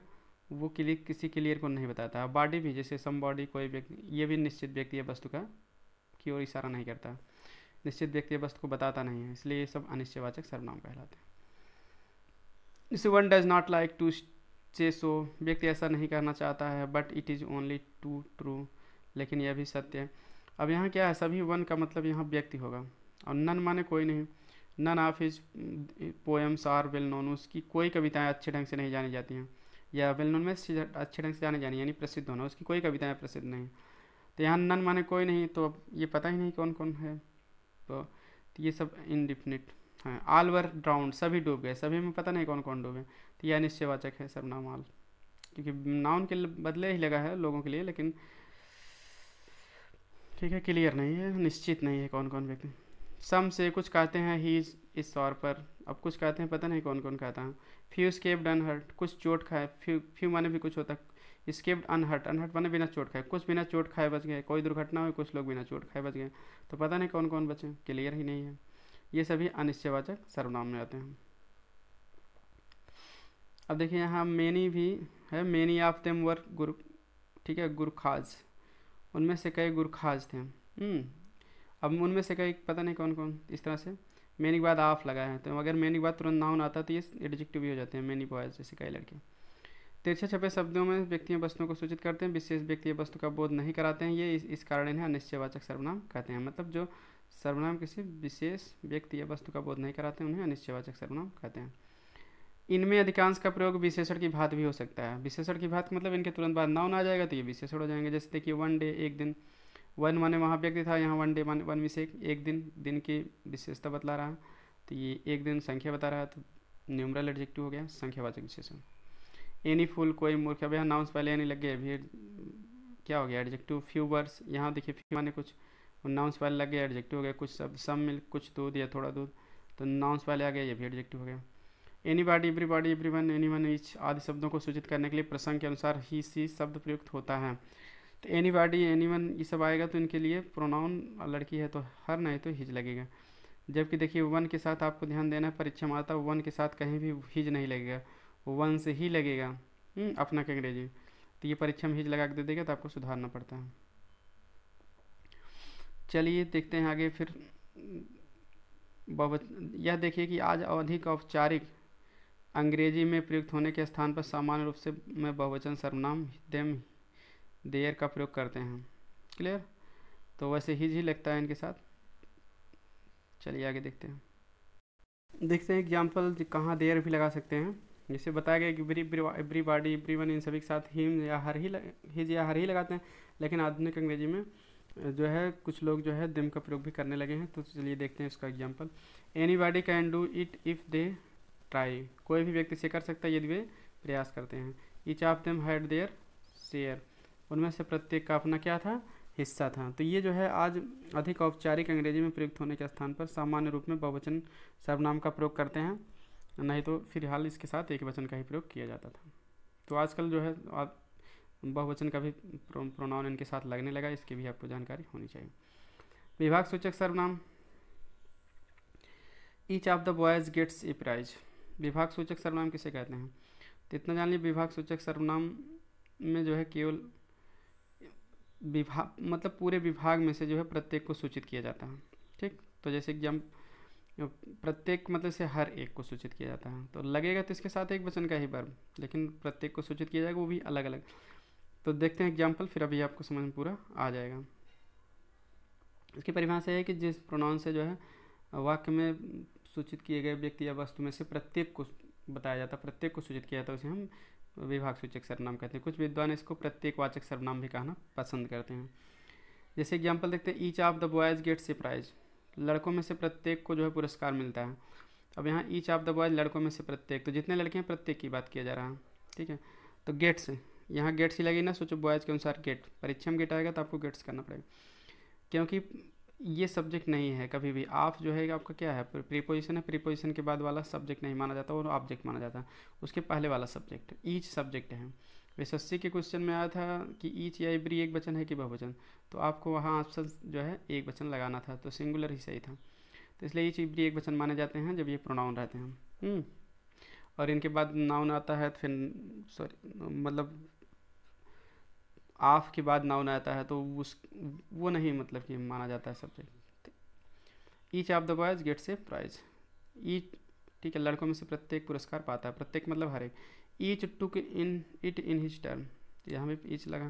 Speaker 1: वो क्लियर किसी क्लियर को नहीं बताता बॉडी भी जैसे सम बॉडी कोई व्यक्ति ये भी निश्चित व्यक्ति है वस्तु का की ओर इशारा नहीं करता निश्चित व्यक्ति वस्तु को बताता नहीं है इसलिए ये सब अनिश्चयवाचक सर्वनाम कहलाते हैं जैसे one does not like to सच्चे सो व्यक्ति ऐसा नहीं करना चाहता है but it is only too true लेकिन यह भी सत्य है अब यहाँ क्या है सभी वन का मतलब यहाँ व्यक्ति होगा और नन माने कोई नहीं none of his poems are well known उसकी कोई कविताएं अच्छे ढंग से नहीं जानी जाती हैं या वेल नोन में अच्छे ढंग से जाने जानी यानी प्रसिद्ध होना उसकी कोई कविताएं प्रसिद्ध नहीं तो यहाँ नन माने कोई नहीं तो अब ये पता ही नहीं कौन कौन है तो, तो ये सब इनडिफिनिट हैं ऑल वर ड्राउंड सभी डूब गए सभी में पता नहीं कौन कौन डूबे या निश्चयवाचक है हाल क्योंकि नाउन के बदले ही लगा है लोगों के लिए लेकिन ठीक है क्लियर नहीं है निश्चित नहीं है कौन कौन व्यक्ति सम से कुछ कहते हैं ही इस तौर पर अब कुछ कहते हैं पता नहीं कौन कौन कहता है फ्यू स्केप डन हर्ट कुछ चोट खाए फ्यू फ्यू माने भी कुछ होता है स्केप्ड अनहर्ट अनहर्ट माने बिना चोट खाए कुछ बिना चोट खाए बच गए कोई दुर्घटना हुई कुछ लोग बिना चोट खाए बच गए तो पता नहीं कौन कौन बचे क्लियर ही नहीं है ये सभी अनिश्चयवाचक सर्वनाम में आते हैं अब देखिए यहाँ मैनी भी है मैनी ऑफ देम वर गुर ठीक है गुरखाज उनमें से कई गुरखाज थे हम्म, अब उनमें से कई पता नहीं कौन कौन इस तरह से मैनी के बाद ऑफ लगाए हैं तो अगर मैनी के बाद तुरंत नाउन आता तो ये एडजेक्टिव भी हो जाते हैं मैनी बॉयज जैसे कई लड़के तिरछे छपे शब्दों में व्यक्तियों वस्तुओं को सूचित करते हैं विशेष व्यक्ति वस्तु का बोध नहीं कराते हैं ये इस, इस कारण इन्हें अनिश्चयवाचक सर्वनाम कहते हैं मतलब जो सर्वनाम किसी विशेष व्यक्ति या वस्तु का बोध नहीं कराते हैं उन्हें अनिश्चयवाचक सर्वनाम कहते हैं इनमें अधिकांश का प्रयोग विशेषण की भात भी हो सकता है विशेषण की भात मतलब इनके तुरंत बाद नाउन आ जाएगा तो ये विशेषण हो जाएंगे जैसे देखिए वन डे एक दिन वन माने वहाँ व्यक्ति था यहाँ वन डे माने वन विशेष एक दिन दिन की विशेषता बतला रहा तो ये एक दिन संख्या बता रहा तो न्यूमरल एडजेक्टिव हो गया संख्यावाचक विशेषण एनी फुल कोई मूर्ख अभी यहाँ नाउंस पहले एनी लग गए अभी क्या हो गया एडजेक्टिव फ्यू वर्ड्स यहाँ देखिए फ्यू माने कुछ नाउंस पहले लग गए एडजेक्टिव हो गया कुछ शब्द सब मिल कुछ दूध या थोड़ा दूध तो नाउंस पहले आ गया ये भी एडजेक्टिव हो गया anybody everybody everyone anyone each आदि शब्दों को सूचित करने के लिए प्रसंग के अनुसार ही सी शब्द प्रयुक्त होता है तो एनीबॉडी एनीवन ये सब आएगा तो इनके लिए प्रोनाउन लड़की है तो हर नहीं तो हिज लगेगा जबकि देखिए वन के साथ आपको ध्यान देना है परीक्षा माता वन के साथ कहीं भी हिज नहीं लगेगा वन से ही लगेगा हम्म, अपना के अंग्रेजी तो ये परीक्षा में हिज लगा के दे देगा तो आपको सुधारना पड़ता है चलिए देखते हैं आगे फिर यह देखिए कि आज अधिक औपचारिक अंग्रेजी में प्रयुक्त होने के स्थान पर सामान्य रूप से मैं बहुवचन सर्वनाम देम देयर का प्रयोग करते हैं क्लियर तो वैसे हिज ही लगता है इनके साथ चलिए आगे देखते हैं देखते हैं एग्जाम्पल कहाँ देयर भी लगा सकते हैं जैसे बताया गया कि ब्री एवरी बॉडी एवरी वन इन सभी के साथ हिम या हर ही हिज या हर ही लगाते हैं लेकिन आधुनिक अंग्रेजी में जो है कुछ लोग जो है दिम का प्रयोग भी करने लगे हैं तो चलिए देखते हैं इसका example anybody can do it if they try कोई भी व्यक्ति से कर सकता है यदि वे प्रयास करते हैं each of them had their share उनमें से प्रत्येक का अपना क्या था हिस्सा था तो ये जो है आज अधिक औपचारिक अंग्रेजी में प्रयुक्त होने के स्थान पर सामान्य रूप में बहुवचन सर्वनाम का प्रयोग करते हैं नहीं तो फिलहाल इसके साथ एक वचन का ही प्रयोग किया जाता था तो आजकल जो है बहुवचन का भी प्रोनाउन इनके साथ लगने लगा इसकी भी आपको जानकारी होनी चाहिए विभाग सूचक सर्वनाम each of the boys gets a prize विभाग सूचक सर्वनाम किसे कहते हैं तो इतना जान लीजिए विभाग सूचक सर्वनाम में जो है केवल विभाग मतलब पूरे विभाग में से जो है प्रत्येक को सूचित किया जाता है ठीक तो जैसे एग्जाम प्रत्येक मतलब से हर एक को सूचित किया जाता है तो लगेगा तो इसके साथ एक वचन का ही वर्ग लेकिन प्रत्येक को सूचित किया जाएगा वो भी अलग अलग तो देखते हैं एग्जाम्पल फिर अभी आपको समझ में पूरा आ जाएगा इसकी परिभाषा है कि जिस प्रोनाउन से जो है वाक्य में सूचित किए गए व्यक्ति या वस्तु में से प्रत्येक को बताया जाता है प्रत्येक को सूचित किया जाता है उसे हम विभाग सूचक सर्वनाम कहते हैं कुछ विद्वान इसको प्रत्येकवाचक सर्वनाम भी कहना पसंद करते हैं जैसे एग्जाम्पल देखते हैं each of the boys gets से प्राइज़ लड़कों में से प्रत्येक को जो है पुरस्कार मिलता है अब यहाँ ईच ऑफ द बॉयज़ लड़कों में से प्रत्येक तो जितने लड़के हैं प्रत्येक की बात किया जा रहा है ठीक है तो गेट्स यहाँ गेट्स ही लगे ना सोचो बॉयज़ के अनुसार गेट परीक्षा में गेट आएगा तो आपको गेट्स करना पड़ेगा क्योंकि ये सब्जेक्ट नहीं है कभी भी आप जो है आपका क्या है प्रीपोजिशन है प्रीपोजिशन के बाद वाला सब्जेक्ट नहीं माना जाता और ऑब्जेक्ट माना जाता उसके पहले वाला सब्जेक्ट ईच सब्जेक्ट है एस के क्वेश्चन में आया था कि ईच या एवरी एक बचन है कि बहुवचन तो आपको वहाँ ऑप्शन जो है एक बचन लगाना था तो सिंगुलर ही सही था तो इसलिए ईच एवरी एक बचन माने जाते हैं जब ये प्रोनाउन रहते हैं हम्म। और इनके बाद नाउन आता है तो फिर सॉरी मतलब आफ के बाद नाउन आता है तो उस वो नहीं मतलब कि माना जाता है subject each of the boys gets a prize each ठीक है लड़कों में से प्रत्येक पुरस्कार पाता है प्रत्येक मतलब हर एक each took in it in his turn तो यहाँ भी ईच लगा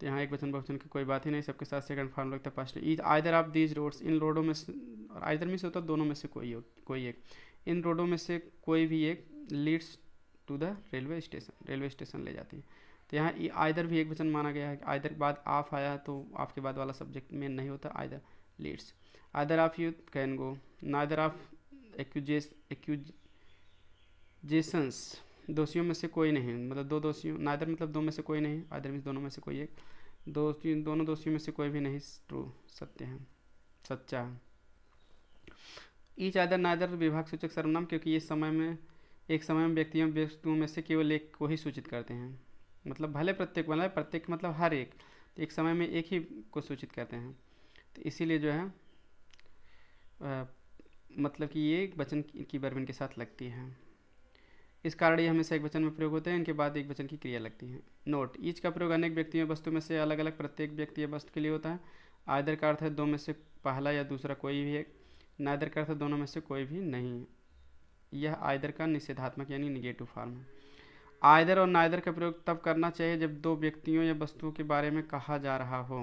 Speaker 1: तो यहाँ एक वचन बहुचन की कोई बात ही नहीं सबके साथ सेकंड फॉर्म लगता है first each either of these roads इन रोडों में से और आइदर में से होता है दोनों में से कोई कोई एक इन रोडों में से कोई भी एक leads to the railway station railway station ले जाती है तो यहाँ आयदर भी एक वचन माना गया है आयदर के बाद आफ आया तो आफ के बाद वाला सब्जेक्ट में नहीं होता either leads either of you can go neither of accused दोषियों में से कोई नहीं मतलब दो दोषियों नायदर मतलब दो में से कोई नहीं आदर मीन दोनों में से कोई एक दोषी दोनों दोषियों में से कोई भी नहीं ट्रू सत्य है सच्चा है ईच आदर नायदर विभाग सूचक सर्वनाम क्योंकि ये समय में एक समय में व्यक्तियों व्यक्तियों में से केवल एक को ही सूचित करते हैं मतलब भले प्रत्येक मतलब प्रत्येक मतलब हर एक तो एक समय में एक ही को सूचित करते हैं तो इसीलिए जो है आ, मतलब कि ये वचन की वर्बन के साथ लगती है इस कारण ये हमेशा एक वचन में प्रयोग होते हैं इनके बाद एक वचन की क्रिया लगती है नोट ईच का प्रयोग अनेक व्यक्ति वस्तु में से अलग अलग प्रत्येक व्यक्ति या वस्तु के लिए होता है आयदर का अर्थ है दो में से पहला या दूसरा कोई भी एक नायदर का अर्थ है दोनों में से कोई भी नहीं है यह आयदर का निषेधात्मक यानी निगेटिव फॉर्म है आयदर और नायदर का प्रयोग तब करना चाहिए जब दो व्यक्तियों या वस्तुओं के बारे में कहा जा रहा हो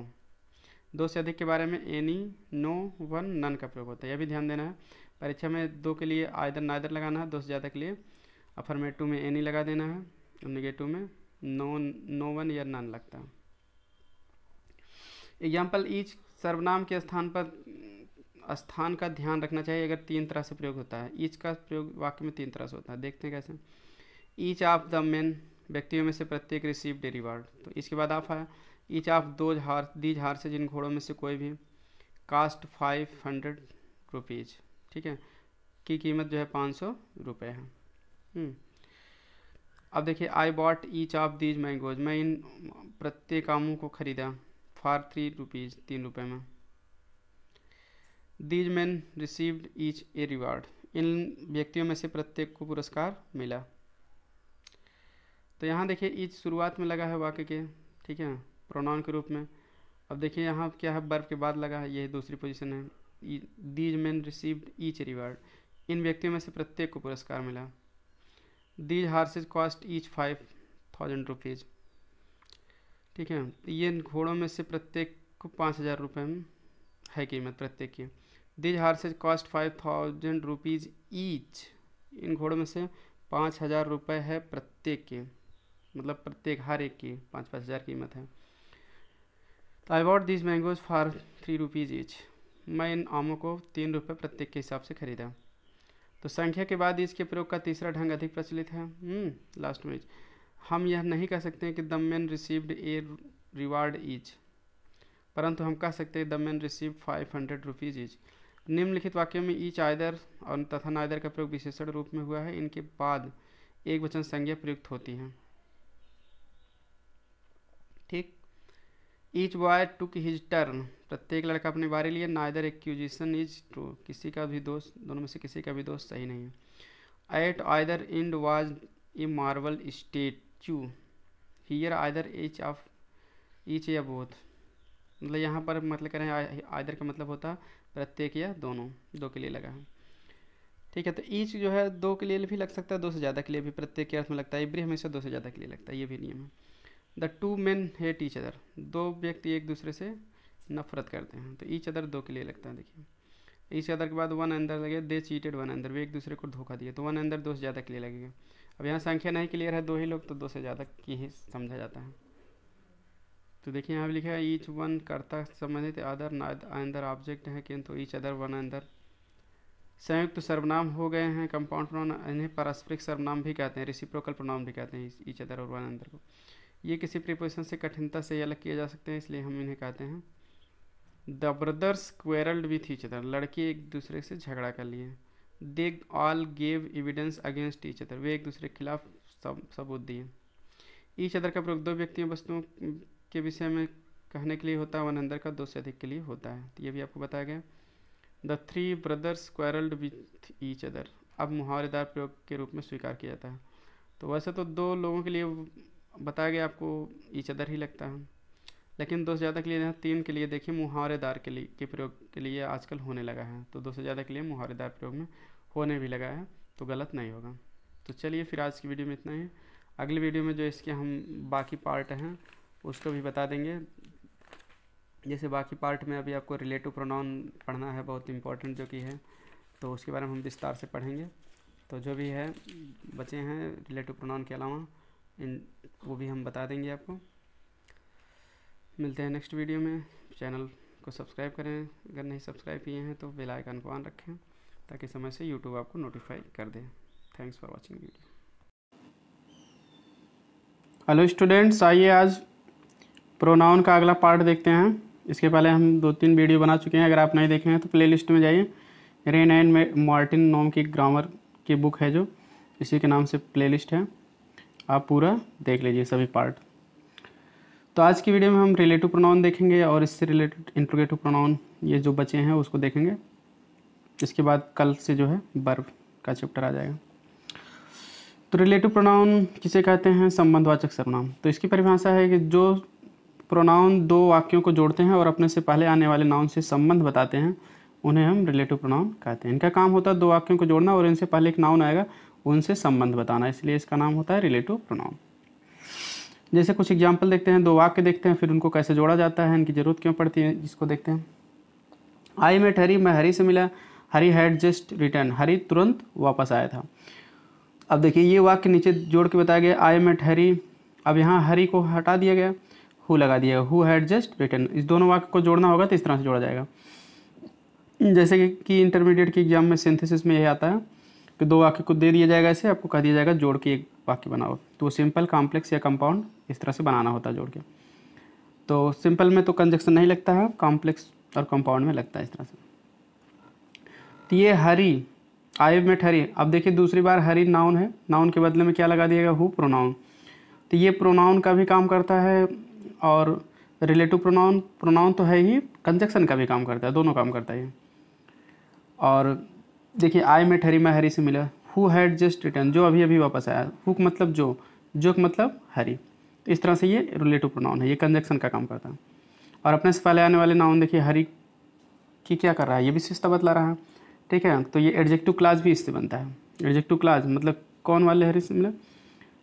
Speaker 1: दो से अधिक के बारे में एनी नो वन नन का प्रयोग होता है यह भी ध्यान देना है परीक्षा में दो के लिए आयदर नायदर लगाना है दो से ज़्यादा के लिए अफर्मेटिव में एनी लगा देना है और निगेटिव में नो नो वन या नन लगता है एग्जाम्पल ईच सर्वनाम के स्थान पर स्थान का ध्यान रखना चाहिए अगर तीन तरह से प्रयोग होता है ईच का प्रयोग वाक्य में तीन तरह से होता है देखते हैं कैसे ईच ऑफ द मेन व्यक्तियों में से प्रत्येक रिसीव ए रिवार्ड तो इसके बाद आप आया ईच ऑफ दो हार दीज हार से जिन घोड़ों में से कोई भी कास्ट फाइव हंड्रेड रुपीज़ ठीक है की कीमत जो है पाँच सौ रुपये है हम्म। अब देखिए I bought each of these mangoes मैं इन प्रत्येक आमों को ख़रीदा फॉर थ्री रुपीज़ तीन रुपये में these men received each a reward इन व्यक्तियों में से प्रत्येक को पुरस्कार मिला तो यहाँ देखिए ईच शुरुआत में लगा है वाक्य के ठीक है प्रोनाउन के रूप में अब देखिए यहाँ क्या है बर्फ के बाद लगा है ये दूसरी पोजीशन है these men received each reward इन व्यक्तियों में से प्रत्येक को पुरस्कार मिला these horses cost each five thousand rupees ठीक है तो ये घोड़ों में से प्रत्येक को पाँच हज़ार रुपये है कीमत प्रत्येक की these horses cost five thousand rupees each इन घोड़ों में से पाँच हज़ार रुपये है प्रत्येक के मतलब प्रत्येक हर एक की पाँच पाँच हज़ार कीमत है तो I bought these mangoes for three rupees each मैं इन आमों को तीन रुपये प्रत्येक के हिसाब से खरीदा तो संख्या के बाद इसके प्रयोग का तीसरा ढंग अधिक प्रचलित है लास्ट हम्म, में हम यह नहीं कह सकते कि the man received a reward each परंतु हम कह सकते हैं the man receive five hundred rupees each निम्नलिखित वाक्यों में ईच आयदर और तथा नायदर का प्रयोग विशेषण रूप में हुआ है इनके बाद एक वचन संज्ञा प्रयुक्त होती है each boy took his turn प्रत्येक लड़का अपने बारे लिए नाइदर एक्यूजिशन इज ट्रू किसी का भी दोस्त दोनों में से किसी का भी दोस्त सही नहीं है at either end was a marble statue here either each of each या बोथ मतलब यहाँ पर मतलब करें आइदर का मतलब होता प्रत्येक या दोनों दो के लिए लगा है ठीक है तो ईच जो है दो के लिए भी लग सकता है दो से ज़्यादा के लिए भी प्रत्येक के अर्थ में लगता है इब्री हमेशा दो से ज़्यादा के लिए लगता है ये भी नियम है the two man hate each other दो व्यक्ति एक दूसरे से नफरत करते हैं तो ईच अदर दो के लिए लगता है देखिए ईच अदर के बाद वन अंदर लगे दे चीटेड वन अंदर वे एक दूसरे को धोखा दिए तो वन अंदर दो से ज़्यादा के लिए लगेगा अब यहाँ संख्या नहीं क्लियर है दो ही लोग तो दो से ज़्यादा की ही समझा जाता है तो देखिए यहाँ लिखा है ईच वन करता संबंधित अदर अंदर ऑब्जेक्ट है किंतु ईच अदर वन अंदर संयुक्त तो सर्वनाम हो गए हैं कंपाउंड प्रोनाम इन्हें पारस्परिक सर्वनाम भी कहते हैं रिसिप्रोकल प्रोनाम भी कहते हैं ईच अदर और वन अंदर को ये किसी प्रिपोजिशन से कठिनता से अलग किए जा सकते हैं इसलिए हम इन्हें कहते हैं the brothers quarrelled with each other लड़के एक दूसरे से झगड़ा कर लिए they all gave evidence against each other वे एक दूसरे के खिलाफ सब सबूत दिए ईच अदर का प्रयोग दो व्यक्तियों वस्तुओं के विषय में कहने के लिए होता है वन अंदर का दो से अधिक के लिए होता है तो ये भी आपको बताया गया the three brothers quarrelled with each other अब मुहावरेदार प्रयोग के रूप में स्वीकार किया जाता है तो वैसे तो दो लोगों के लिए बताया गया आपको ईच अदर ही लगता है लेकिन दो से ज़्यादा के लिए यहाँ तीन के लिए देखिए मुहावरेदार के लिए के प्रयोग के लिए आजकल होने लगा है तो दो से ज़्यादा के लिए मुहावरेदार प्रयोग में होने भी लगा है तो गलत नहीं होगा तो चलिए फिर आज की वीडियो में इतना ही अगली वीडियो में जो इसके हम बाकी पार्ट हैं उसको भी बता देंगे जैसे बाकी पार्ट में अभी आपको रिलेटिव प्रोनाउन पढ़ना है बहुत इम्पोर्टेंट जो कि है तो उसके बारे में हम विस्तार से पढ़ेंगे तो जो भी है बचे हैं रिलेटिव प्रोनाउन के अलावा इन वो भी हम बता देंगे आपको मिलते हैं नेक्स्ट वीडियो में चैनल को सब्सक्राइब करें अगर नहीं सब्सक्राइब किए हैं तो बेल आइकन को ऑन रखें ताकि समय से यूट्यूब आपको नोटिफाई कर दे thanks for watching video hello students आइए आज प्रोनाउन का अगला पार्ट देखते हैं इसके पहले हम दो तीन वीडियो बना चुके हैं अगर आप नहीं देखे हैं तो प्ले में जाइए रेन एंड मार्टिन नोम की ग्रामर की बुक है जो इसी के नाम से प्लेलिस्ट है आप पूरा देख लीजिए सभी पार्ट तो आज की वीडियो में हम रिलेटिव प्रोनाउन देखेंगे और इससे रिलेटेड इंट्रोगेटिव प्रोनाउन ये जो बचे हैं उसको देखेंगे इसके बाद कल से जो है बर्फ का चैप्टर आ जाएगा तो रिलेटिव प्रोनाउन किसे कहते हैं संबंधवाचक सर्वनाम तो इसकी परिभाषा है कि जो प्रोनाउन दो वाक्यों को जोड़ते हैं और अपने से पहले आने वाले नाउन से संबंध बताते हैं उन्हें हम रिलेटिव प्रोनाउन कहते हैं इनका काम होता है दो वाक्यों को जोड़ना और इनसे पहले एक नाउन आएगा उनसे संबंध बताना इसलिए इसका नाम होता है रिलेटिव प्रोनाउन जैसे कुछ एग्जाम्पल देखते हैं दो वाक्य देखते हैं फिर उनको कैसे जोड़ा जाता है इनकी ज़रूरत क्यों पड़ती है जिसको देखते हैं आई मेट हरी मैं हरी से मिला Hari had just return Hari तुरंत वापस आया था अब देखिए ये वाक्य नीचे जोड़ के बताया गया आई मेट हरी अब यहाँ हरी को हटा दिया गया हु लगा दिया हु हैड जस्ट रिटर्न इस दोनों वाक्य को जोड़ना होगा तो इस तरह से जोड़ा जाएगा जैसे कि इंटरमीडिएट के एग्जाम में सिंथेसिस में यह आता है कि दो वाक्य को दे दिया जाएगा इसे आपको कह दिया जाएगा जोड़ के एक वाक्य बनाओ तो सिंपल कॉम्प्लेक्स या कंपाउंड इस तरह से बनाना होता है जोड़ के तो सिंपल में तो कंजक्शन नहीं लगता है कॉम्प्लेक्स और कंपाउंड में लगता है इस तरह से तो ये हरी आई मेट हरी अब देखिए दूसरी बार हरी नाउन है नाउन के बदले में क्या लगा दिएगा हु प्रोनाउन तो ये प्रोनाउन का भी काम करता है और रिलेटिव प्रोनाउन प्रोनाउन तो है ही कंजक्शन का भी काम करता है दोनों काम करता है और देखिए आई मेट हरी मैं हरी से मिला हु हैड जस्ट रिटर्न जो अभी अभी वापस आया हुक मतलब जो जोक मतलब हरी तो इस तरह से ये रिलेटिव प्रोनाउन है ये कंजक्शन का काम करता है और अपने से पहले आने वाले नाउन देखिए हरी की क्या कर रहा है ये विशेषता बतला रहा है ठीक है तो ये एडजेक्टिव क्लास भी इससे बनता है एडजेक्टिव क्लास मतलब कौन वाले हरी से मिला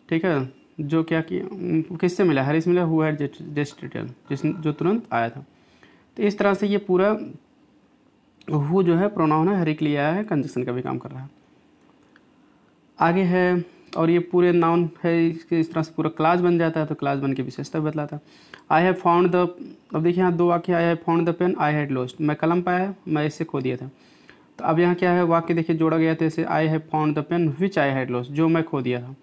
Speaker 1: ठीक है जो क्या किया किससे मिला हरी से मिला हुआ है जस्ट रिटर्न जिस जो तुरंत आया था तो इस तरह से ये पूरा हु जो है प्रोनाउन है हर के लिए आया है कंजक्शन का भी काम कर रहा है आगे है और ये पूरे नाउन है इसके इस तरह से पूरा क्लास बन जाता है तो क्लास बन के विशेषता बतलाता है आई हैव फाउंड द अब देखिए यहाँ दो वाक्य I have found the pen I had lost मैं कलम पाया मैं इससे खो दिया था तो अब यहाँ क्या है वाक्य देखिए जोड़ा गया था तो इसे I have found the pen which I had lost जो मैं खो दिया था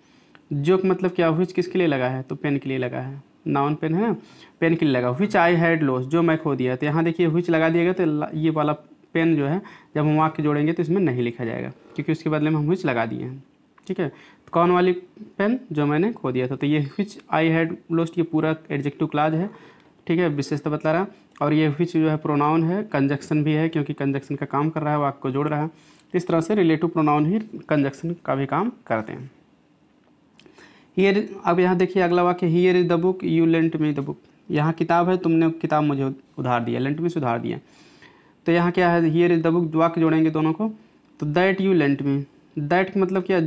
Speaker 1: जो मतलब क्या विच किसके लिए लगा है तो पेन के लिए लगा है नाउन पेन है ना पेन के लिए लगा विच आई हैड लॉस जो मैं खो दिया तो यहाँ देखिए विच लगा दिया गया तो ये वाला पेन जो है जब हम वाक्य जोड़ेंगे तो इसमें नहीं लिखा जाएगा क्योंकि उसके बदले में हम हुच लगा दिए हैं ठीक है तो कौन वाली पेन जो मैंने खो दिया था तो ये हुच आई हैड लोस्ट ये पूरा एडजेक्टिव क्लाज है ठीक है विशेषता बता रहा और ये हुच जो है प्रोनाउन है कंजक्शन भी है क्योंकि कंजक्शन का काम कर रहा है वाक को जोड़ रहा है तो इस तरह से रिलेटिव प्रोनाउन ही कंजक्शन का भी काम करते हैं हियर अब यहाँ देखिए अगला वाक्य here is the book you lent me the book यहाँ किताब है तुमने किताब मुझे उधार दिया लेंट मी से उधार दिया तो यहाँ क्या है हियर इज द बुक वाक्य जोड़ेंगे दोनों को तो that you lent me that मतलब क्या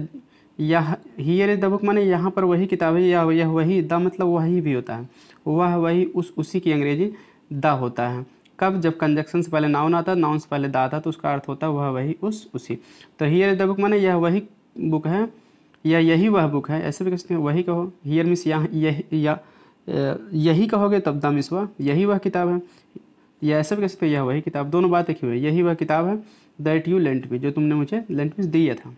Speaker 1: यह हियर इज द बुक माने यहाँ पर वही किताब है या यह वही द मतलब वही भी होता है वह वही उस उसी की अंग्रेजी द होता है कब जब कंजक्शन से पहले नाउन आता नाउन से पहले द आता तो उसका अर्थ होता है वह वही उस उसी तो हियर इज द बुक माने यह वही बुक है या यही वह बुक है ऐसे भी सकते हैं वही कहो हियर मिस यहाँ यही या यही कहोगे तब द मिस वह यही वह किताब है या ऐसा भी कह सकते यह वही किताब दोनों बात लिखी हुई है यही वह किताब है दैट यू लेंट मी जो तुमने मुझे लेंट मीस दिया था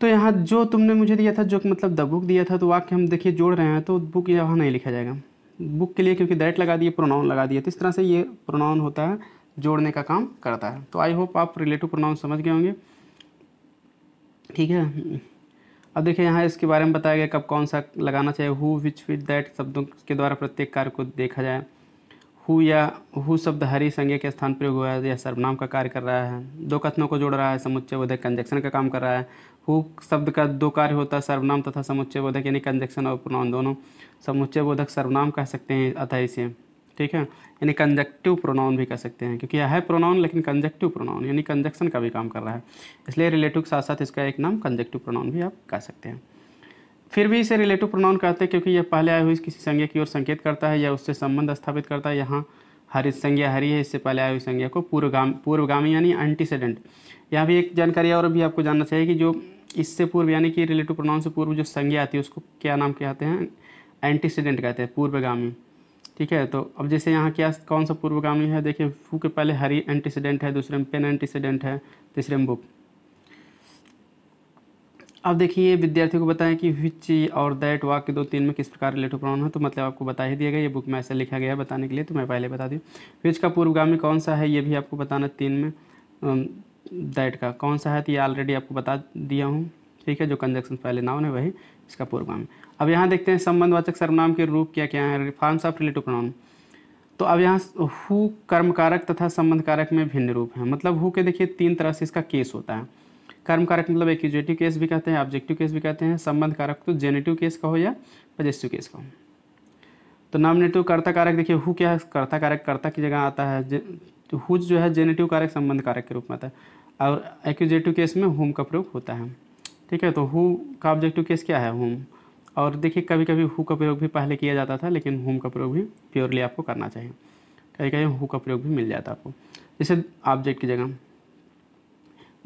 Speaker 1: तो यहाँ जो तुमने मुझे दिया था जो मतलब द बुक दिया था तो वाक्य हम देखिए जोड़ रहे हैं तो बुक यहाँ नहीं लिखा जाएगा बुक के लिए क्योंकि दैट लगा दिए प्रोनाउन लगा दिए तो इस तरह से ये प्रोनाउन होता है जोड़ने का काम करता है तो आई होप आप रिलेटिव प्रोनाउन समझ गए होंगे ठीक है अब देखिए यहाँ इसके बारे में बताया गया कब कौन सा लगाना चाहिए हु विच विच दैट शब्दों के द्वारा प्रत्येक कार्य को देखा जाए हु या हु शब्द हरी संज्ञा के स्थान प्रयोग हुआ है यह सर्वनाम का कार्य कर रहा है दो कथनों को जोड़ रहा है समुच्चय बोधक कंजक्शन का काम कर रहा है हु शब्द का दो कार्य होता है सर्वनाम तथा समुच्चय बोधक यानी कंजक्शन और प्रोनाउन दोनों समुच्चय बोधक सर्वनाम कह सकते हैं अतः इसे ठीक है यानी कंजक्टिव प्रोनाउन भी कह सकते हैं क्योंकि यह है प्रोनाउन लेकिन कंजक्टिव प्रोनाउन यानी कंजक्शन का भी काम कर रहा है इसलिए रिलेटिव के साथ साथ इसका एक नाम कंजक्टिव प्रोनाउन भी आप कह सकते हैं फिर भी इसे रिलेटिव प्रोनाउन कहते हैं क्योंकि यह पहले आए हुई किसी संज्ञा की ओर संकेत करता है या उससे संबंध स्थापित करता है यहाँ हरित संज्ञा हरी है इससे पहले आई हुई संज्ञा को पूर्वगामी पूर्वगामी यानी एंटीसीडेंट यहाँ भी एक जानकारी और भी आपको जानना चाहिए कि जो इससे पूर्व यानी कि रिलेटिव प्रोनाउन से पूर्व जो संज्ञा आती है उसको क्या नाम कहते हैं एंटीसीडेंट कहते हैं पूर्वगामी ठीक है तो अब जैसे यहाँ क्या कौन सा पूर्वगामी है देखिए फू के पहले हरी एंटीसीडेंट है दूसरे में पेन एंटीसीडेंट है तीसरे में बुक अब देखिए विद्यार्थी को बताएं कि विच और दैट वाक के दो तीन में किस प्रकार रिलेटिव प्रोनाउन है तो मतलब आपको बता ही दिया गया ये बुक में ऐसा लिखा गया है बताने के लिए तो मैं पहले बता दूँ विच का पूर्वगामी कौन सा है ये भी आपको बताना तीन में दैट का कौन सा है तो ये ऑलरेडी आपको बता दिया हूँ ठीक है जो कंजक्शन पहले नाउन है वही इसका पूर्वगामी अब यहाँ देखते हैं संबंधवाचक सर्वनाम के रूप क्या क्या है फॉर्म्स ऑफ रिलेटिव प्रोनाउन तो अब यहाँ हु कर्मकारक तथा संबंध कारक में भिन्न रूप है मतलब हु के देखिए तीन तरह से इसका केस होता है कर्म कारक मतलब एक्यूजेटिव केस भी कहते हैं ऑब्जेक्टिव केस भी कहते हैं संबंध कारक तो जेनेटिव केस का हो या पजेस्टिव केस का हो तो नॉमिनेटिव कर्ता कारक देखिए हु क्या है कर्ता कारक कर्ता की जगह आता है तो हु जो है जेनेटिव कारक संबंध कारक के रूप में आता है और एक्यूजेटिव केस में होम का प्रयोग होता है ठीक है तो हु का ऑब्जेक्टिव केस क्या है होम और देखिए कभी कभी हु का प्रयोग भी पहले किया जाता था लेकिन होम का प्रयोग भी प्योरली आपको करना चाहिए कहीं कहीं हु का प्रयोग भी मिल जाता आपको जैसे ऑब्जेक्ट की जगह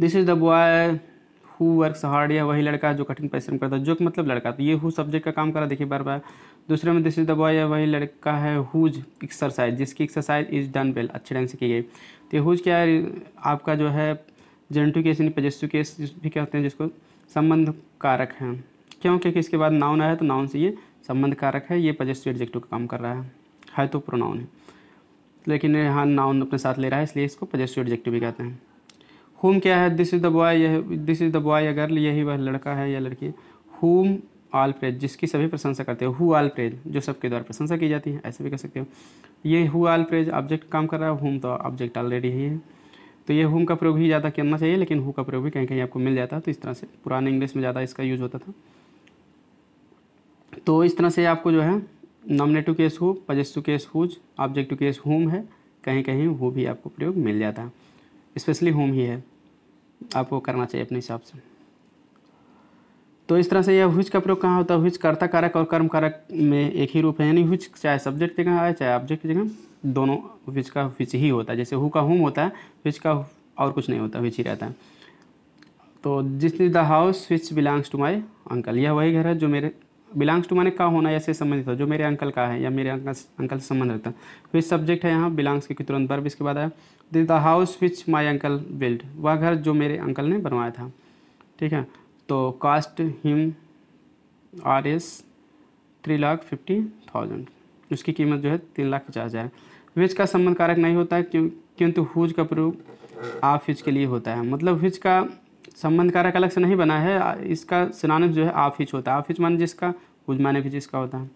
Speaker 1: this is the boy who works hard या वही लड़का जो कठिन परिश्रम करता है जो मतलब लड़का तो ये हु सब्जेक्ट का काम करा देखिए बार बार दूसरे में दिस इज द बॉय या वही लड़का है हुज एक्सरसाइज जिसकी एक्सरसाइज इज डन वेल अच्छे ढंग से की गई तो हुज क्या है आपका जो है जेंटू केस यानी पजस्सू केस भी कहते हैं जिसको संबंध कारक है क्यों क्योंकि इसके बाद नाउन आया तो नाउन से ये संबंध कारक है ये पजस्सू एडजेक्टिव का काम कर रहा है है तो प्रोनाउन है लेकिन यहाँ नाउन अपने साथ ले रहा है इसलिए इसको पजस्सू एडजेक्टिव भी कहते हैं हुम क्या है दिस इज़ द बॉय यह दिस इज़ द बॉय या गर्ल यही वह लड़का है या लड़की हुम आल प्रेज जिसकी सभी प्रशंसा करते हो हु आल प्रेज जो सबके द्वारा प्रशंसा की जाती है ऐसे भी कर सकते हो ये हु आल प्रेज ऑब्जेक्ट काम कर रहा है हुम तो ऑब्जेक्ट ऑलरेडी ही है तो ये हुम का प्रयोग ही ज़्यादा करना चाहिए लेकिन हु का प्रयोग भी कहीं कहीं आपको मिल जाता है तो इस तरह से पुराने इंग्लिश में ज़्यादा इसका यूज होता था तो इस तरह से आपको जो है nominative case who possessive case whose objective case whom है कहीं कहीं हु भी आपको प्रयोग मिल जाता है स्पेशली होम ही है आपको करना चाहिए अपने हिसाब से तो इस तरह से यह हुज का प्रयोग कहाँ होता है हुज कर्ता कारक और कर्म कारक में एक ही रूप है यानी हुज चाहे सब्जेक्ट जगह आए चाहे ऑब्जेक्ट की जगह दोनों हुज का हुज ही होता है जैसे हु का हुम होता है हुज का और कुछ नहीं होता हुज ही रहता है तो this is the house which belongs to my uncle यह वही घर है जो मेरे बिलोंग्स टू माने का होना या से संबंधित हो जो मेरे अंकल का है या मेरे अंकल अंकल से संबंध रखता है विच सब्जेक्ट है यहाँ बिलोंग्स के तुरंत बर्फ इसके बाद आया the house which my uncle build वह घर जो मेरे अंकल ने बनवाया था ठीक है तो cost him R S three lakh fifty thousand उसकी कीमत जो है तीन लाख पचास हज़ार विच का संबंध कारक नहीं होता है क्यों किंतु हुज का प्रयोग आप हिच के लिए होता है मतलब हिच का संबंध कारक अलग से नहीं बना है इसका सिनानिम जो है आप हिच होता है आप हिच माने जिसका हुज माने भी जिसका होता है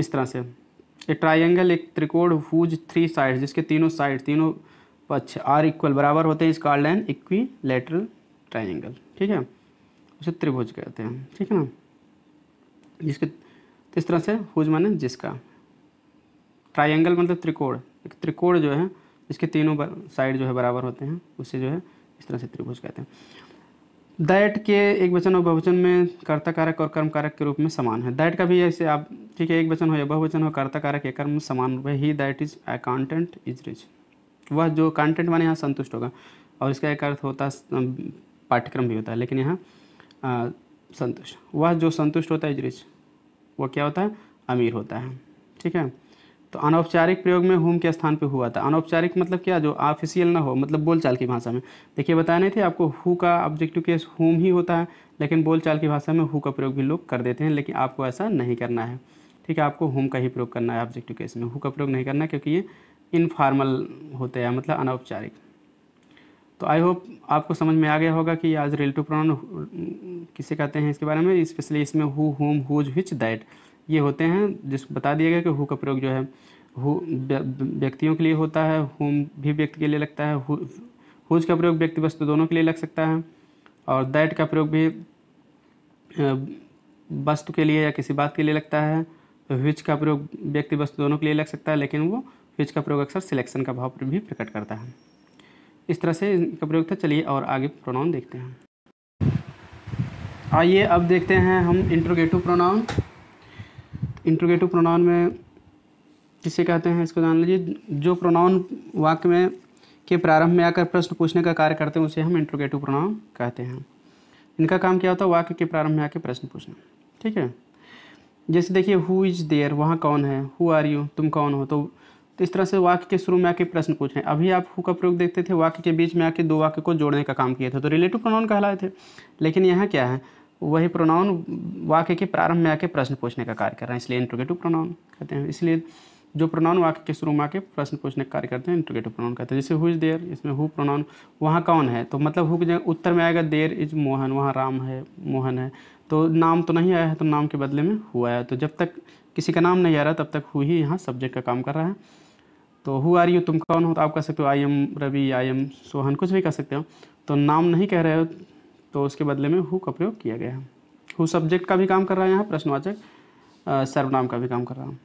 Speaker 1: इस तरह से एक ट्राइंगल एक त्रिकोण हुज थ्री साइड जिसके तीनों साइड तीनों पक्ष आर इक्वल बराबर होते हैं इस कार्ड लाइन इक्वी लेटरल ट्राइंगल ठीक है उसे त्रिभुज कहते हैं ठीक है ना जिसके इस तरह से हुज माने जिसका ट्राइंगल मतलब त्रिकोण एक त्रिकोण जो है इसके तीनों साइड जो है बराबर होते हैं उसे जो है इस तरह से त्रिभुज कहते हैं दैट के एक वचन और बहुवचन में कर्ता कारक और कर्म कारक के रूप में समान है दैट का भी ऐसे आप ठीक है एक वचन हो या बहुवचन हो कर्ता कारक या कर्म समान ही that is accountant is rich वह जो कंटेंट माने यहाँ संतुष्ट होगा और इसका एक अर्थ होता है पाठ्यक्रम भी होता है लेकिन यहाँ संतुष्ट वह जो संतुष्ट होता है इज वह क्या होता है अमीर होता है ठीक है तो अनौपचारिक प्रयोग में होम के स्थान पे हुआ था अनौपचारिक मतलब क्या जो ऑफिशियल ना हो मतलब बोलचाल की भाषा में देखिए बताने थे आपको हु का ऑब्जेक्टिव केस होम ही होता है लेकिन बोलचाल की भाषा में हु का प्रयोग भी लोग कर देते हैं लेकिन आपको ऐसा नहीं करना है ठीक है आपको होम का ही प्रयोग करना है ऑब्जेक्टिव केस में हु का प्रयोग नहीं करना क्योंकि ये इनफॉर्मल होते हैं मतलब अनौपचारिक तो आई होप आपको समझ में आ गया होगा कि आज रिलेटिव प्रोनाउन किसे कहते हैं इसके बारे में स्पेशली इसमें हु हुम हुज हिच दैट ये होते हैं जिसको बता दिया गया कि हु का प्रयोग जो है हु व्यक्तियों के लिए होता है हुम भी व्यक्ति के लिए लगता है हु हुज का प्रयोग व्यक्ति वस्तु दोनों के लिए लग सकता है और दैट का प्रयोग भी वस्तु के लिए या किसी बात के लिए लगता है हिच का प्रयोग व्यक्ति वस्तु दोनों के लिए लग सकता है लेकिन वो फ्यूज का प्रयोग अक्सर सिलेक्शन का भाव पर भी प्रकट करता है इस तरह से इनका प्रयोग था चलिए और आगे प्रोनाउन देखते हैं आइए अब देखते हैं हम इंट्रोगेटिव प्रोनाउन इंट्रोगेटिव प्रोनाउन में किसे कहते हैं इसको जान लीजिए जो प्रोनाउन वाक्य में के प्रारंभ में आकर प्रश्न पूछने का कार्य करते हैं उसे हम इंट्रोगेटिव प्रोनाउन कहते हैं इनका काम क्या होता है वाक्य के प्रारंभ में आकर प्रश्न पूछना ठीक है जैसे देखिए हु इज़ देयर वहाँ कौन है हु आर यू तुम कौन हो तो तो इस तरह से वाक्य के शुरू में आके प्रश्न हैं अभी आप हु का प्रयोग देखते थे वाक्य के बीच में आके दो वाक्य को जोड़ने का काम किए थे तो रिलेटिव प्रोनाउन कहलाए थे लेकिन यहाँ क्या है वही प्रोनाउन वाक्य के प्रारंभ में आके प्रश्न पूछने का कार्य कर रहे हैं इसलिए इंट्रोगेटिव प्रोनाउन कहते हैं इसलिए जो प्रोनाउन वाक्य के शुरू में आके प्रश्न पूछने का कार्य करते हैं इंट्रोगेटिव प्रोनाउन कहते हैं जैसे हु इज़ देयर इसमें हु प्रोनाउन वहाँ कौन है तो मतलब हु जगह उत्तर में आएगा देर इज मोहन वहाँ राम है मोहन है तो नाम तो नहीं आया है तो नाम के बदले में हुआ है तो जब तक किसी का नाम नहीं आ रहा तब तक हु ही यहाँ सब्जेक्ट का काम कर रहा है तो हु आर यू तुम कौन हो तो आप कह सकते हो I am Ravi I am Sohan कुछ भी कह सकते हो तो नाम नहीं कह रहे हो तो उसके बदले में हु का प्रयोग किया गया है हु सब्जेक्ट का भी काम कर रहा है यहाँ प्रश्नवाचक सर्वनाम का भी काम कर रहा हूँ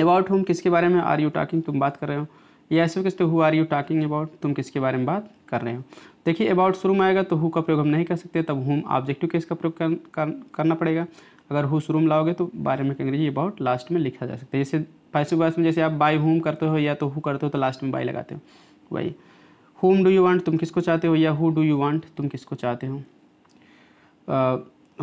Speaker 1: अबाउट हुम किसके बारे में आर यू टॉकिंग तुम बात कर रहे हो या ऐसे कहते हो who are you talking about तुम किसके बारे में बात कर रहे हो देखिए अबाउट शुरू में आएगा तो हु का प्रयोग हम नहीं कर सकते तब हुम ऑब्जेक्टिव केस का प्रयोग कर, कर, करना पड़ेगा अगर हु शुरू में लाओगे तो बारे में कहेंगे ये अबाउट लास्ट में लिखा जा सकता है जैसे पैसिव में जैसे आप बाई होम करते हो या तो हु करते हो तो लास्ट में बाई लगाते हो वही होम डू यू वांट तुम किसको चाहते हो या हु डू यू वांट तुम किसको चाहते हो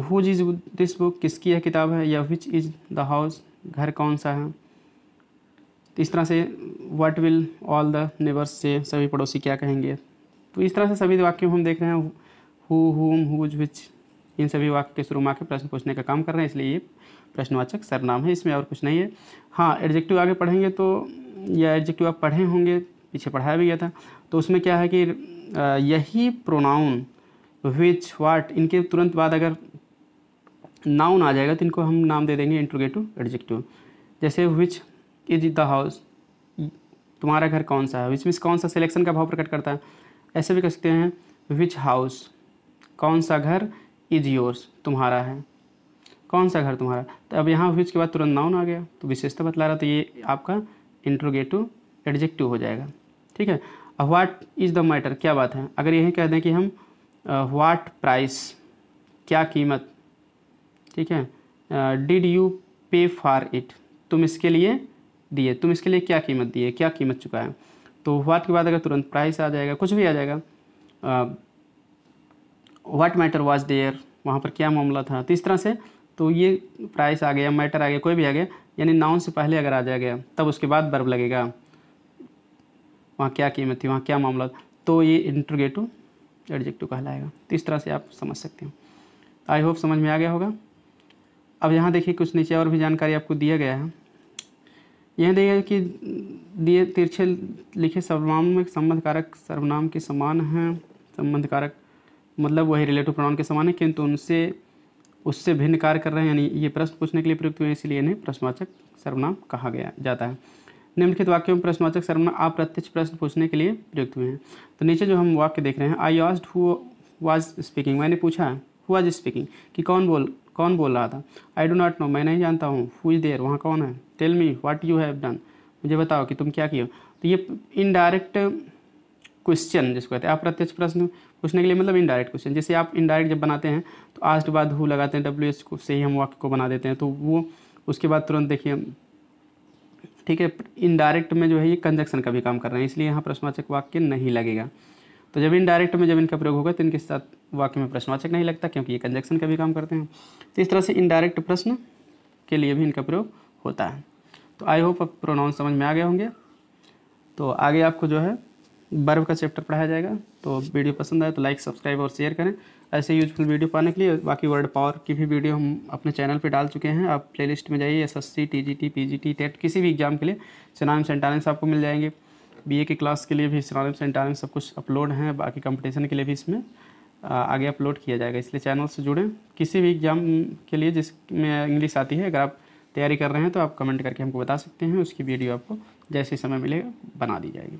Speaker 1: हु इज़ दिस बुक किसकी यह किताब है या विच इज़ द हाउस घर कौन सा है तो इस तरह से what will all the neighbours say सभी पड़ोसी क्या कहेंगे तो इस तरह से सभी वाक्यों हम देख रहे हैं हु हुम हुज विच इन सभी वाक्य के शुरू में आके प्रश्न पूछने का काम कर रहे हैं इसलिए ये प्रश्नवाचक सरनाम है इसमें और कुछ नहीं है हाँ एडजेक्टिव आगे पढ़ेंगे तो या एडजेक्टिव आप पढ़े होंगे पीछे पढ़ाया भी गया था तो उसमें क्या है कि यही प्रोनाउन विच वाट इनके तुरंत बाद अगर नाउन आ जाएगा तो इनको हम नाम दे देंगे इंट्रोगेटिव एडजेक्टिव जैसे विच इज द हाउस तुम्हारा घर कौन सा है विच मीन्स कौन सा सिलेक्शन का भाव प्रकट करता है ऐसे भी कह सकते हैं विच हाउस कौन सा घर इज योर्स तुम्हारा है कौन सा घर तुम्हारा तो अब यहाँ फिर के बाद तुरंत नाउन आ गया तो विशेषता बतला रहा तो ये आपका इंट्रोगेटिव एडजेक्टिव हो जाएगा ठीक है अब वाट इज़ द मैटर क्या बात है अगर यही कह दें कि हम वाट प्राइस क्या कीमत ठीक है did you pay for it तुम इसके लिए दिए तुम इसके लिए क्या कीमत दिए क्या कीमत चुकाया तो व्हाट के बाद अगर तुरंत प्राइस आ जाएगा कुछ भी आ जाएगा व्हाट मैटर वाज देयर वहाँ पर क्या मामला था तो इस तरह से तो ये प्राइस आ गया मैटर आ गया कोई भी आ गया यानी नाउन से पहले अगर आ गया तब उसके बाद बर्ब लगेगा वहाँ क्या कीमत थी वहाँ क्या मामला तो ये इंटरगेटिव एडजेक्टिव कहलाएगा तो इस तरह से आप समझ सकते हो आई होप समझ में आ गया होगा अब यहाँ देखिए कुछ नीचे और भी जानकारी आपको दिया गया है यह देखिए कि दिए तिरछे लिखे सर्वनाम में संबंध कारक सर्वनाम के समान हैं संबंध कारक मतलब वही रिलेटिव प्रोनाउन के समान है किंतु उनसे उससे भिन्न कार्य कर रहे हैं यानी ये प्रश्न पूछने के लिए प्रयुक्त हुए इसलिए इन्हें प्रश्नवाचक सर्वनाम कहा गया जाता है निम्नलिखित वाक्यों में प्रश्नवाचक सर्वनाम अप्रत्यक्ष प्रश्न पूछने के लिए प्रयुक्त हुए हैं तो नीचे जो हम वाक्य देख रहे हैं I asked who was speaking मैंने पूछा हु वाज स्पीकिंग कि कौन बोल कौन बोल रहा था आई डो नॉट नो मैं नहीं जानता हूँ हु इज़ देयर वहाँ कौन है tell me what you have done मुझे बताओ कि तुम क्या किए तो ये इनडायरेक्ट क्वेश्चन जिसको कहते हैं अप्रत्यक्ष प्रश्न पूछने के लिए मतलब इनडायरेक्ट क्वेश्चन जैसे आप इनडायरेक्ट जब बनाते हैं तो आज के बाद हु लगाते हैं डब्ल्यू एच से ही हम वाक्य को बना देते हैं तो वो उसके बाद तुरंत देखिए ठीक है इनडायरेक्ट में जो है ये कंजक्शन का भी काम कर रहे हैं इसलिए यहाँ प्रश्नवाचक वाक्य नहीं लगेगा तो जब इनडायरेक्ट में जब इनका प्रयोग होगा तो इनके साथ वाक्य में प्रश्नवाचक नहीं लगता क्योंकि ये कंजक्शन का भी काम करते हैं तो इस तरह से इनडायरेक्ट प्रश्न के लिए भी इनका प्रयोग होता है तो आई होप आप प्रोनाउन समझ में आ गए होंगे तो आगे आपको जो है बर्व का चैप्टर पढ़ाया जाएगा तो वीडियो पसंद आए तो लाइक सब्सक्राइब और शेयर करें ऐसे यूजफुल वीडियो पाने के लिए बाकी वर्ड पावर की भी वीडियो हम अपने चैनल पर डाल चुके हैं आप प्लेलिस्ट में जाइए S S C T G T P G T TET किसी भी एग्जाम के लिए सिनानम्स एंटानम्स आपको मिल जाएंगे बी ए के क्लास के लिए भी सिनानम्स एंटानम्स सब कुछ अपलोड हैं बाकी कंपटीशन के लिए भी इसमें आगे अपलोड किया जाएगा इसलिए चैनल से जुड़ें किसी भी एग्ज़ाम के लिए जिसमें इंग्लिश आती है अगर आप तैयारी कर रहे हैं तो आप कमेंट करके हमको बता सकते हैं उसकी वीडियो आपको जैसे समय मिलेगा बना दी जाएगी